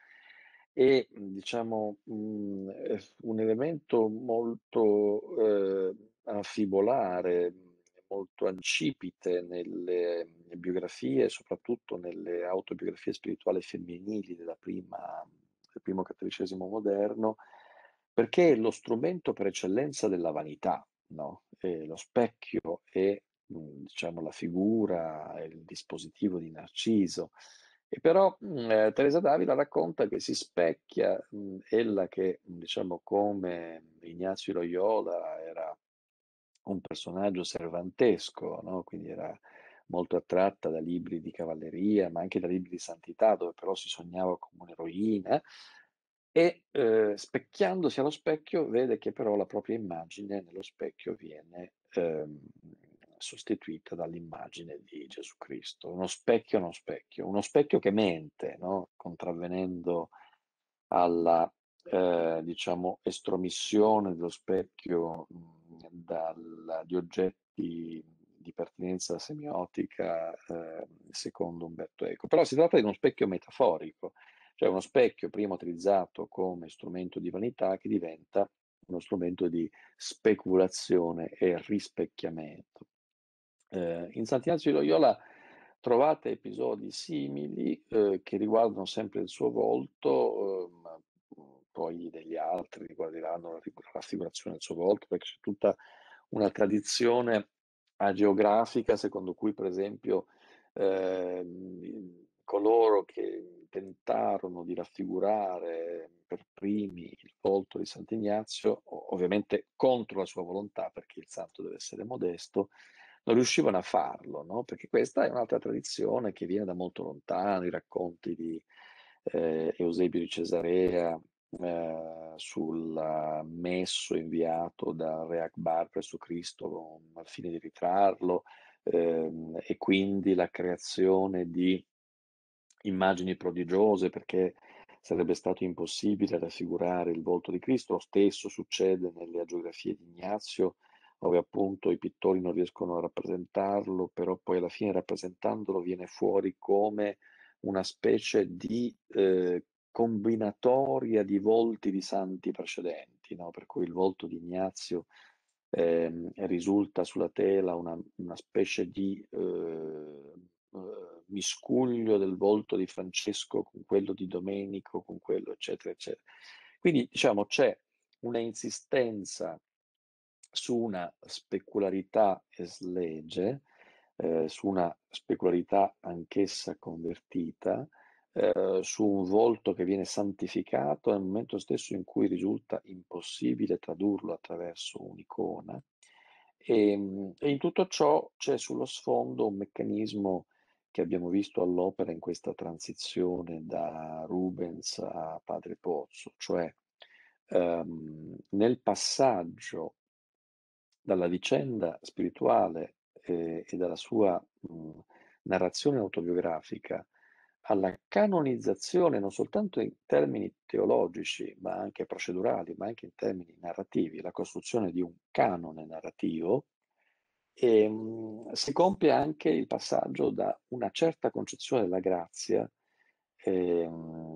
è diciamo, mh, mhmm, un elemento molto eh, uhm, anfibolare, molto ancipite nelle biografie, soprattutto nelle autobiografie spirituali femminili prima, del primo cattolicesimo moderno, perché è lo strumento per eccellenza della vanità, no? lo specchio è mm, diciamo, la figura, è il dispositivo di Narciso. E però mm, eh, Teresa Davila racconta che si specchia mh, mm, ella che, diciamo, come Ignazio Loyola era un personaggio servantesco, no? quindi era molto attratta da libri di cavalleria, ma anche da libri di santità, dove però si sognava come un'eroina, e eh, specchiandosi allo specchio vede che però la propria immagine nello specchio viene eh, sostituita dall'immagine di Gesù Cristo, uno specchio non specchio, uno specchio che mente, no? contravvenendo alla eh, diciamo, estromissione dello specchio dal, di oggetti di pertinenza semiotica eh, secondo Umberto Eco. Però si tratta di uno specchio metaforico, cioè uno specchio prima utilizzato come strumento di vanità che diventa uno strumento di speculazione e rispecchiamento. Eh, in Sant'Ignazio di Loyola trovate episodi simili eh, che riguardano sempre il suo volto, ehm, poi degli altri la raffigurazione del suo volto, perché c'è tutta una tradizione geografica secondo cui, per esempio, eh, coloro che tentarono di raffigurare per primi il volto di Sant'Ignazio, ovviamente contro la sua volontà, perché il santo deve essere modesto, non riuscivano a farlo, no? perché questa è un'altra tradizione che viene da molto lontano, i racconti di eh, Eusebio di Cesarea, eh, sul messo inviato da Re Akbar presso Cristo al fine di ritrarlo ehm, e quindi la creazione di immagini prodigiose perché sarebbe stato impossibile raffigurare il volto di Cristo. Lo stesso succede nelle agiografie di Ignazio dove appunto i pittori non riescono a rappresentarlo, però poi alla fine rappresentandolo viene fuori come una specie di eh, combinatoria di volti di santi precedenti, no? per cui il volto di Ignazio eh, risulta sulla tela una, una specie di eh, eh, miscuglio del volto di Francesco con quello di Domenico, con quello eccetera eccetera. Quindi diciamo c'è una insistenza su una specularità es eh, su una specularità anch'essa convertita, eh, su un volto che viene santificato nel momento stesso in cui risulta impossibile tradurlo attraverso un'icona. E, ehm, e in tutto ciò c'è sullo sfondo un meccanismo che abbiamo visto all'opera in questa transizione da Rubens a Padre Pozzo, cioè ehm, nel passaggio dalla vicenda spirituale eh, e dalla sua mh, narrazione autobiografica alla canonizzazione non soltanto in termini teologici, ma anche procedurali, ma anche in termini narrativi, la costruzione di un canone narrativo, e, ehm, mh, si compie anche il passaggio da una certa concezione della grazia eh,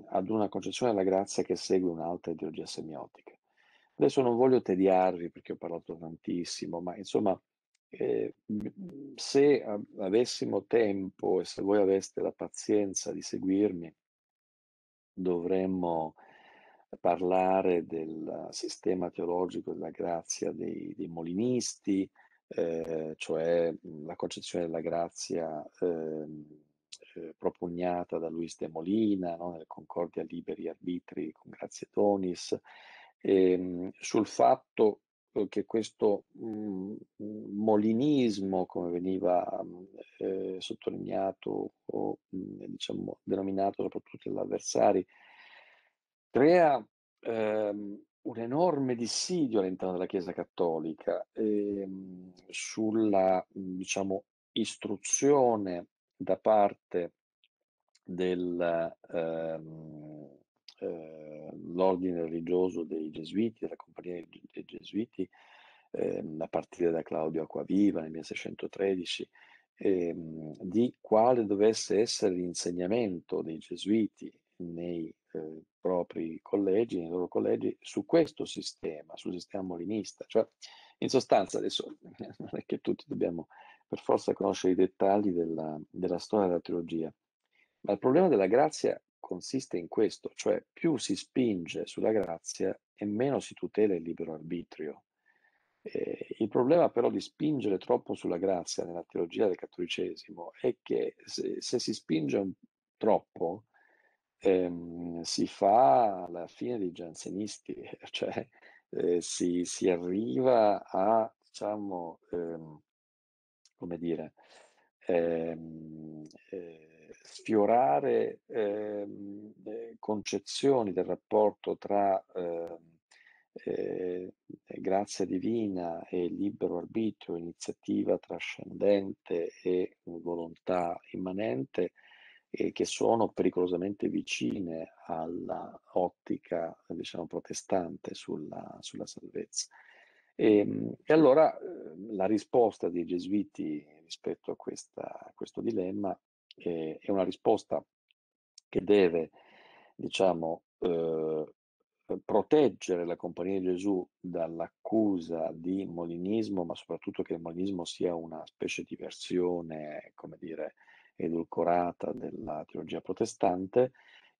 ad una concezione della grazia che segue un'altra ideologia semiotica. Adesso non voglio tediarvi perché ho parlato tantissimo, ma insomma eh, se avessimo tempo e se voi aveste la pazienza di seguirmi, dovremmo parlare del sistema teologico della grazia dei, dei molinisti, eh, cioè mhmm, la concezione della grazia ehm, eh, propugnata da Luis de Molina no? nel Concordia Liberi Arbitri con Grazie Tonis, ehm, sul fatto Ecco che questo mh, mhmm, molinismo, come veniva mhmm, eh, sottolineato o mh, mhmm, diciamo, denominato soprattutto dagli avversari, crea ehm, un enorme dissidio all'interno della Chiesa cattolica ehm, sulla diciamo, istruzione da parte del, ehm, eh, l'ordine religioso dei Gesuiti, della compagnia dei Gesuiti, eh, a partire da Claudio Acquaviva nel 1613, eh, di quale dovesse essere l'insegnamento dei Gesuiti nei eh, propri collegi, nei loro collegi, su questo sistema, sul sistema molinista. Cioè, in sostanza, adesso non è che tutti dobbiamo per forza conoscere i dettagli della, della storia della teologia, ma il problema della grazia consiste in questo, cioè più si spinge sulla grazia e meno si tutela il libero arbitrio. Eh, il problema però di spingere troppo sulla grazia nella teologia del cattolicesimo è che se, se si spinge un, troppo ehm, si fa la fine dei giansenisti, cioè eh, si, si, arriva a, diciamo, ehm, come dire, ehm, eh, sfiorare eh, concezioni del rapporto tra ehm, eh, grazia divina e libero arbitrio, iniziativa trascendente e volontà immanente, eh, che sono pericolosamente vicine all'ottica diciamo, protestante sulla, sulla salvezza. E, ehm, e, allora ehm, la risposta dei gesuiti rispetto a, questa, a questo dilemma eh, è una risposta che deve, diciamo, eh, proteggere la Compagnia di Gesù dall'accusa di molinismo, ma soprattutto che il molinismo sia una specie di versione, come dire, edulcorata della teologia protestante,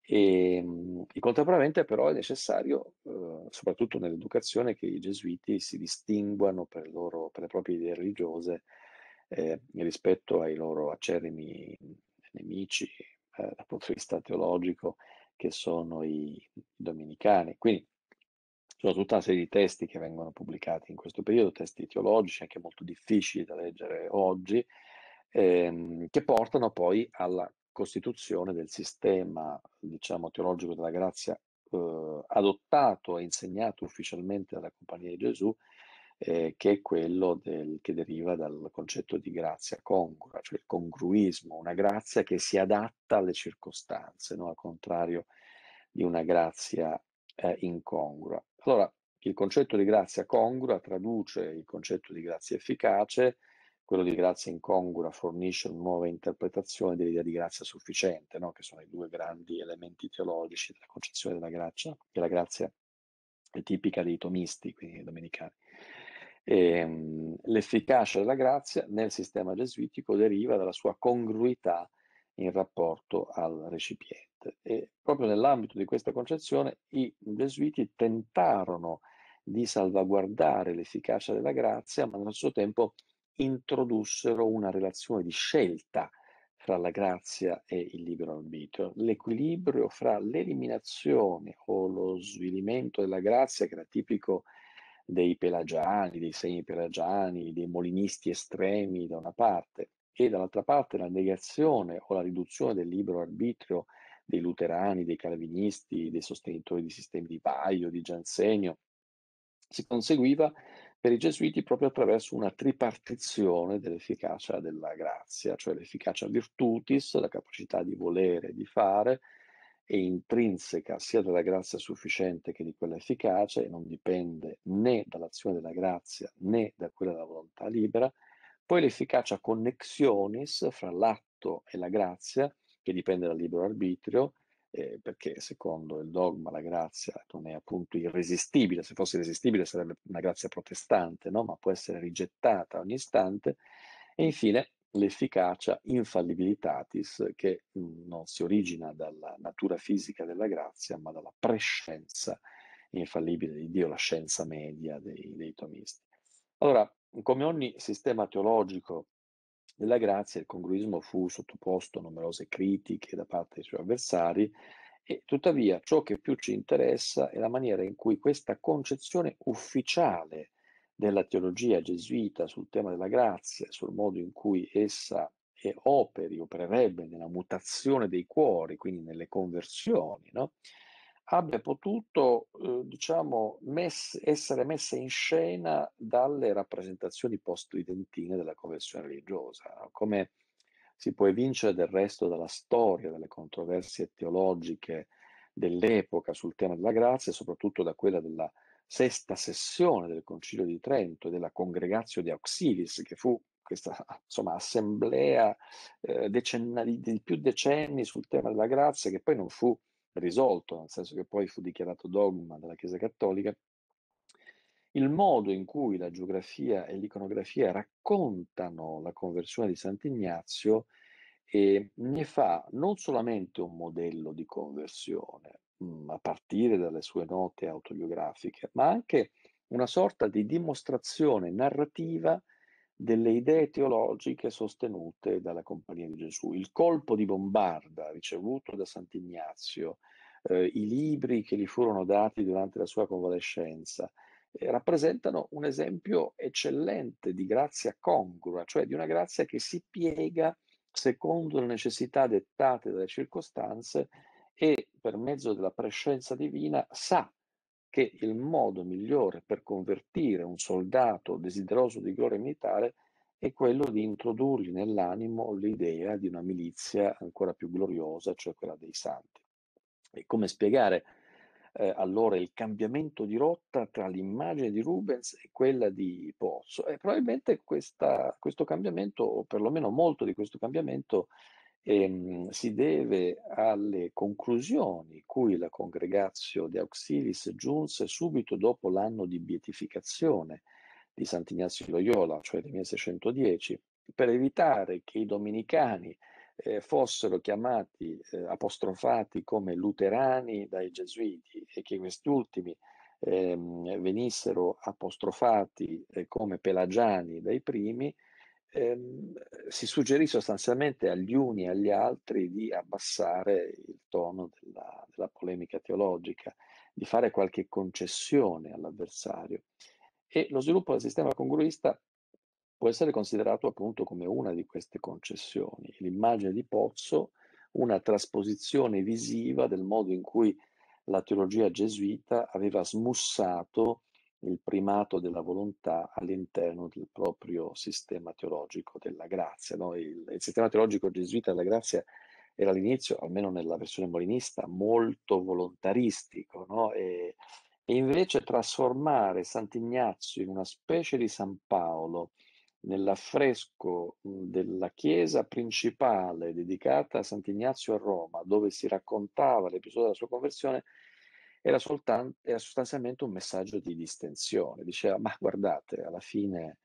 e, ehm, e contemporaneamente però è necessario, eh, soprattutto nell'educazione, che i gesuiti si distinguano per, loro, per le proprie idee religiose eh, rispetto ai loro acerrimi nemici eh, dal punto di vista teologico che sono i, domenicani. Quindi sono tutta una serie di testi che vengono pubblicati in questo periodo, testi teologici anche molto difficili da leggere oggi, ehm, che portano poi alla costituzione del sistema, diciamo, teologico della grazia eh, adottato e insegnato ufficialmente dalla Compagnia di Gesù eh, che è quello del, che deriva dal concetto di grazia congrua, cioè il congruismo, una grazia che si adatta alle circostanze, no? al contrario di una grazia eh, incongrua. Allora, il concetto di grazia congrua traduce il concetto di grazia efficace, quello di grazia incongrua fornisce una nuova interpretazione dell'idea di grazia sufficiente, no? che sono i due grandi elementi teologici della concezione della grazia, che la grazia è tipica dei tomisti, quindi domenicani. E, ehm, l'efficacia della grazia nel sistema gesuitico deriva dalla sua congruità in rapporto al recipiente. E proprio nell'ambito di questa concezione i gesuiti tentarono di salvaguardare l'efficacia della grazia, ma nello stesso tempo introdussero una relazione di scelta fra la grazia e il libero arbitrio, l'equilibrio fra l'eliminazione o lo svilimento della grazia, che era tipico dei pelagiani, dei segni pelagiani, dei molinisti estremi da una parte e dall'altra parte la negazione o la riduzione del libero arbitrio dei luterani, dei calvinisti, dei sostenitori di sistemi di Baio, di Giansenio, si conseguiva per i gesuiti proprio attraverso una tripartizione dell'efficacia della grazia, cioè l'efficacia virtutis, la capacità di volere e di fare, è intrinseca sia della grazia sufficiente che di quella efficace e non dipende né dall'azione della grazia né da quella della volontà libera. Poi l'efficacia connexionis fra l'atto e la grazia, che dipende dal libero arbitrio, eh, perché secondo il dogma la grazia non è appunto irresistibile, se fosse irresistibile sarebbe una grazia protestante, no? ma può essere rigettata ogni istante. E infine l'efficacia infallibilitatis che mm, non si origina dalla natura fisica della grazia, ma dalla prescienza infallibile di Dio, la scienza media dei, dei tomisti. Allora, come ogni sistema teologico della grazia, il congruismo fu sottoposto a numerose critiche da parte dei suoi avversari, e tuttavia ciò che più ci interessa è la maniera in cui questa concezione ufficiale della teologia gesuita sul tema della grazia, sul modo in cui essa operi, opererebbe nella mutazione dei cuori, quindi nelle conversioni, no? abbia potuto eh, diciamo, mess- essere messa in scena dalle rappresentazioni post-identine della conversione religiosa, no? come si può evincere del resto dalla storia, delle controversie teologiche dell'epoca sul tema della grazia, soprattutto da quella della sesta sessione del Concilio di Trento e della Congregatio di Auxilis, che fu questa insomma, assemblea eh, decennali, di più decenni sul tema della grazia, che poi non fu risolto, nel senso che poi fu dichiarato dogma della Chiesa Cattolica, il modo in cui la geografia e l'iconografia raccontano la conversione di Sant'Ignazio eh, ne fa non solamente un modello di conversione, Mhmm, a partire dalle sue note autobiografiche, ma anche una sorta di dimostrazione narrativa delle idee teologiche sostenute dalla Compagnia di Gesù. Il colpo di bombarda ricevuto da Sant'Ignazio, eh, i libri che gli furono dati durante la sua convalescenza, eh, rappresentano un esempio eccellente di grazia congrua, cioè di una grazia che si piega secondo le necessità dettate dalle circostanze e per mezzo della prescienza divina sa che il modo migliore per convertire un soldato desideroso di gloria militare è quello di introdurgli nell'animo l'idea di una milizia ancora più gloriosa, cioè quella dei santi. E come spiegare eh, allora il cambiamento di rotta tra l'immagine di Rubens e quella di Pozzo? E probabilmente questa, questo cambiamento, o perlomeno molto di questo cambiamento, ehm, si deve alle conclusioni cui la Congregatio di Auxilis giunse subito dopo l'anno di beatificazione di Sant'Ignazio di Loyola, cioè del 1610, per evitare che i domenicani eh, fossero chiamati, eh, apostrofati come luterani dai gesuiti e che questi ultimi ehm, venissero apostrofati eh, come pelagiani dai primi, ehm, si suggerì sostanzialmente agli uni e agli altri di abbassare il tono della, della polemica teologica, di fare qualche concessione all'avversario. E lo sviluppo del sistema congruista può essere considerato appunto come una di queste concessioni. L'immagine di Pozzo, una trasposizione visiva del modo in cui la teologia gesuita aveva smussato il primato della volontà all'interno del proprio sistema teologico della grazia. No? Il, il, sistema teologico gesuita della grazia era all'inizio, almeno nella versione molinista, molto volontaristico, no? e, e, invece trasformare Sant'Ignazio in una specie di San Paolo nell'affresco della chiesa principale dedicata a Sant'Ignazio a Roma, dove si raccontava l'episodio della sua conversione, era, soltanto, era sostanzialmente un messaggio di distensione. Diceva, ma guardate, alla fine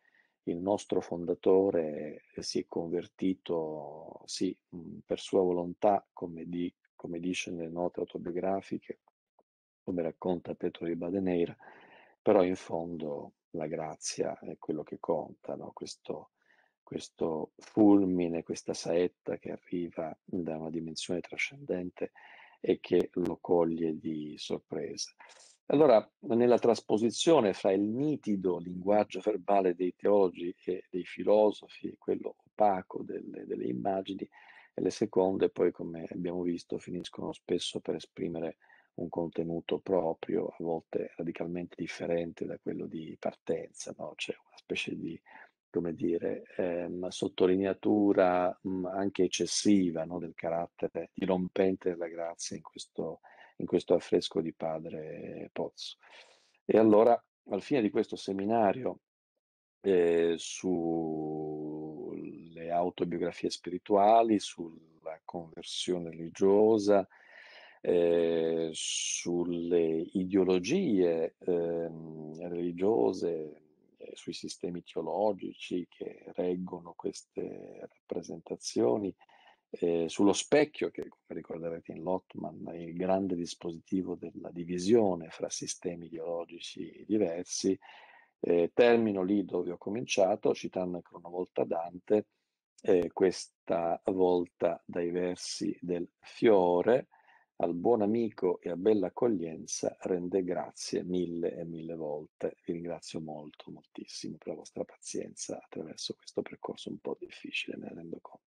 il nostro fondatore si è convertito, sì, mm, per sua volontà, come, di, come dice nelle note autobiografiche, come racconta Petro di Badeneira, però in fondo la grazia è quello che conta, no? questo, questo fulmine, questa saetta che arriva da una dimensione trascendente e che lo coglie di sorpresa. Allora, nella trasposizione fra il nitido linguaggio verbale dei teologi e dei filosofi e quello opaco delle, delle immagini, le seconde poi, come abbiamo visto, finiscono spesso per esprimere un contenuto proprio, a volte radicalmente differente da quello di partenza, no? c'è una specie di come dire, ehm, sottolineatura mh, anche eccessiva no, del carattere dirompente della grazia in questo, in questo affresco di padre Pozzo. E allora, al fine di questo seminario eh, sulle autobiografie spirituali, sulla conversione religiosa, eh, sulle ideologie eh, religiose, eh, sui sistemi teologici che reggono queste rappresentazioni, eh, sullo specchio, che come ricorderete in Lottman è il grande dispositivo della divisione fra sistemi ideologici diversi. Eh, termino lì dove ho cominciato, citando ancora una volta Dante, eh, questa volta dai versi del fiore, al buon amico e a bella accoglienza rende grazie mille e mille volte. Vi ringrazio molto, moltissimo per la vostra pazienza attraverso questo percorso un po' difficile, me ne rendo conto.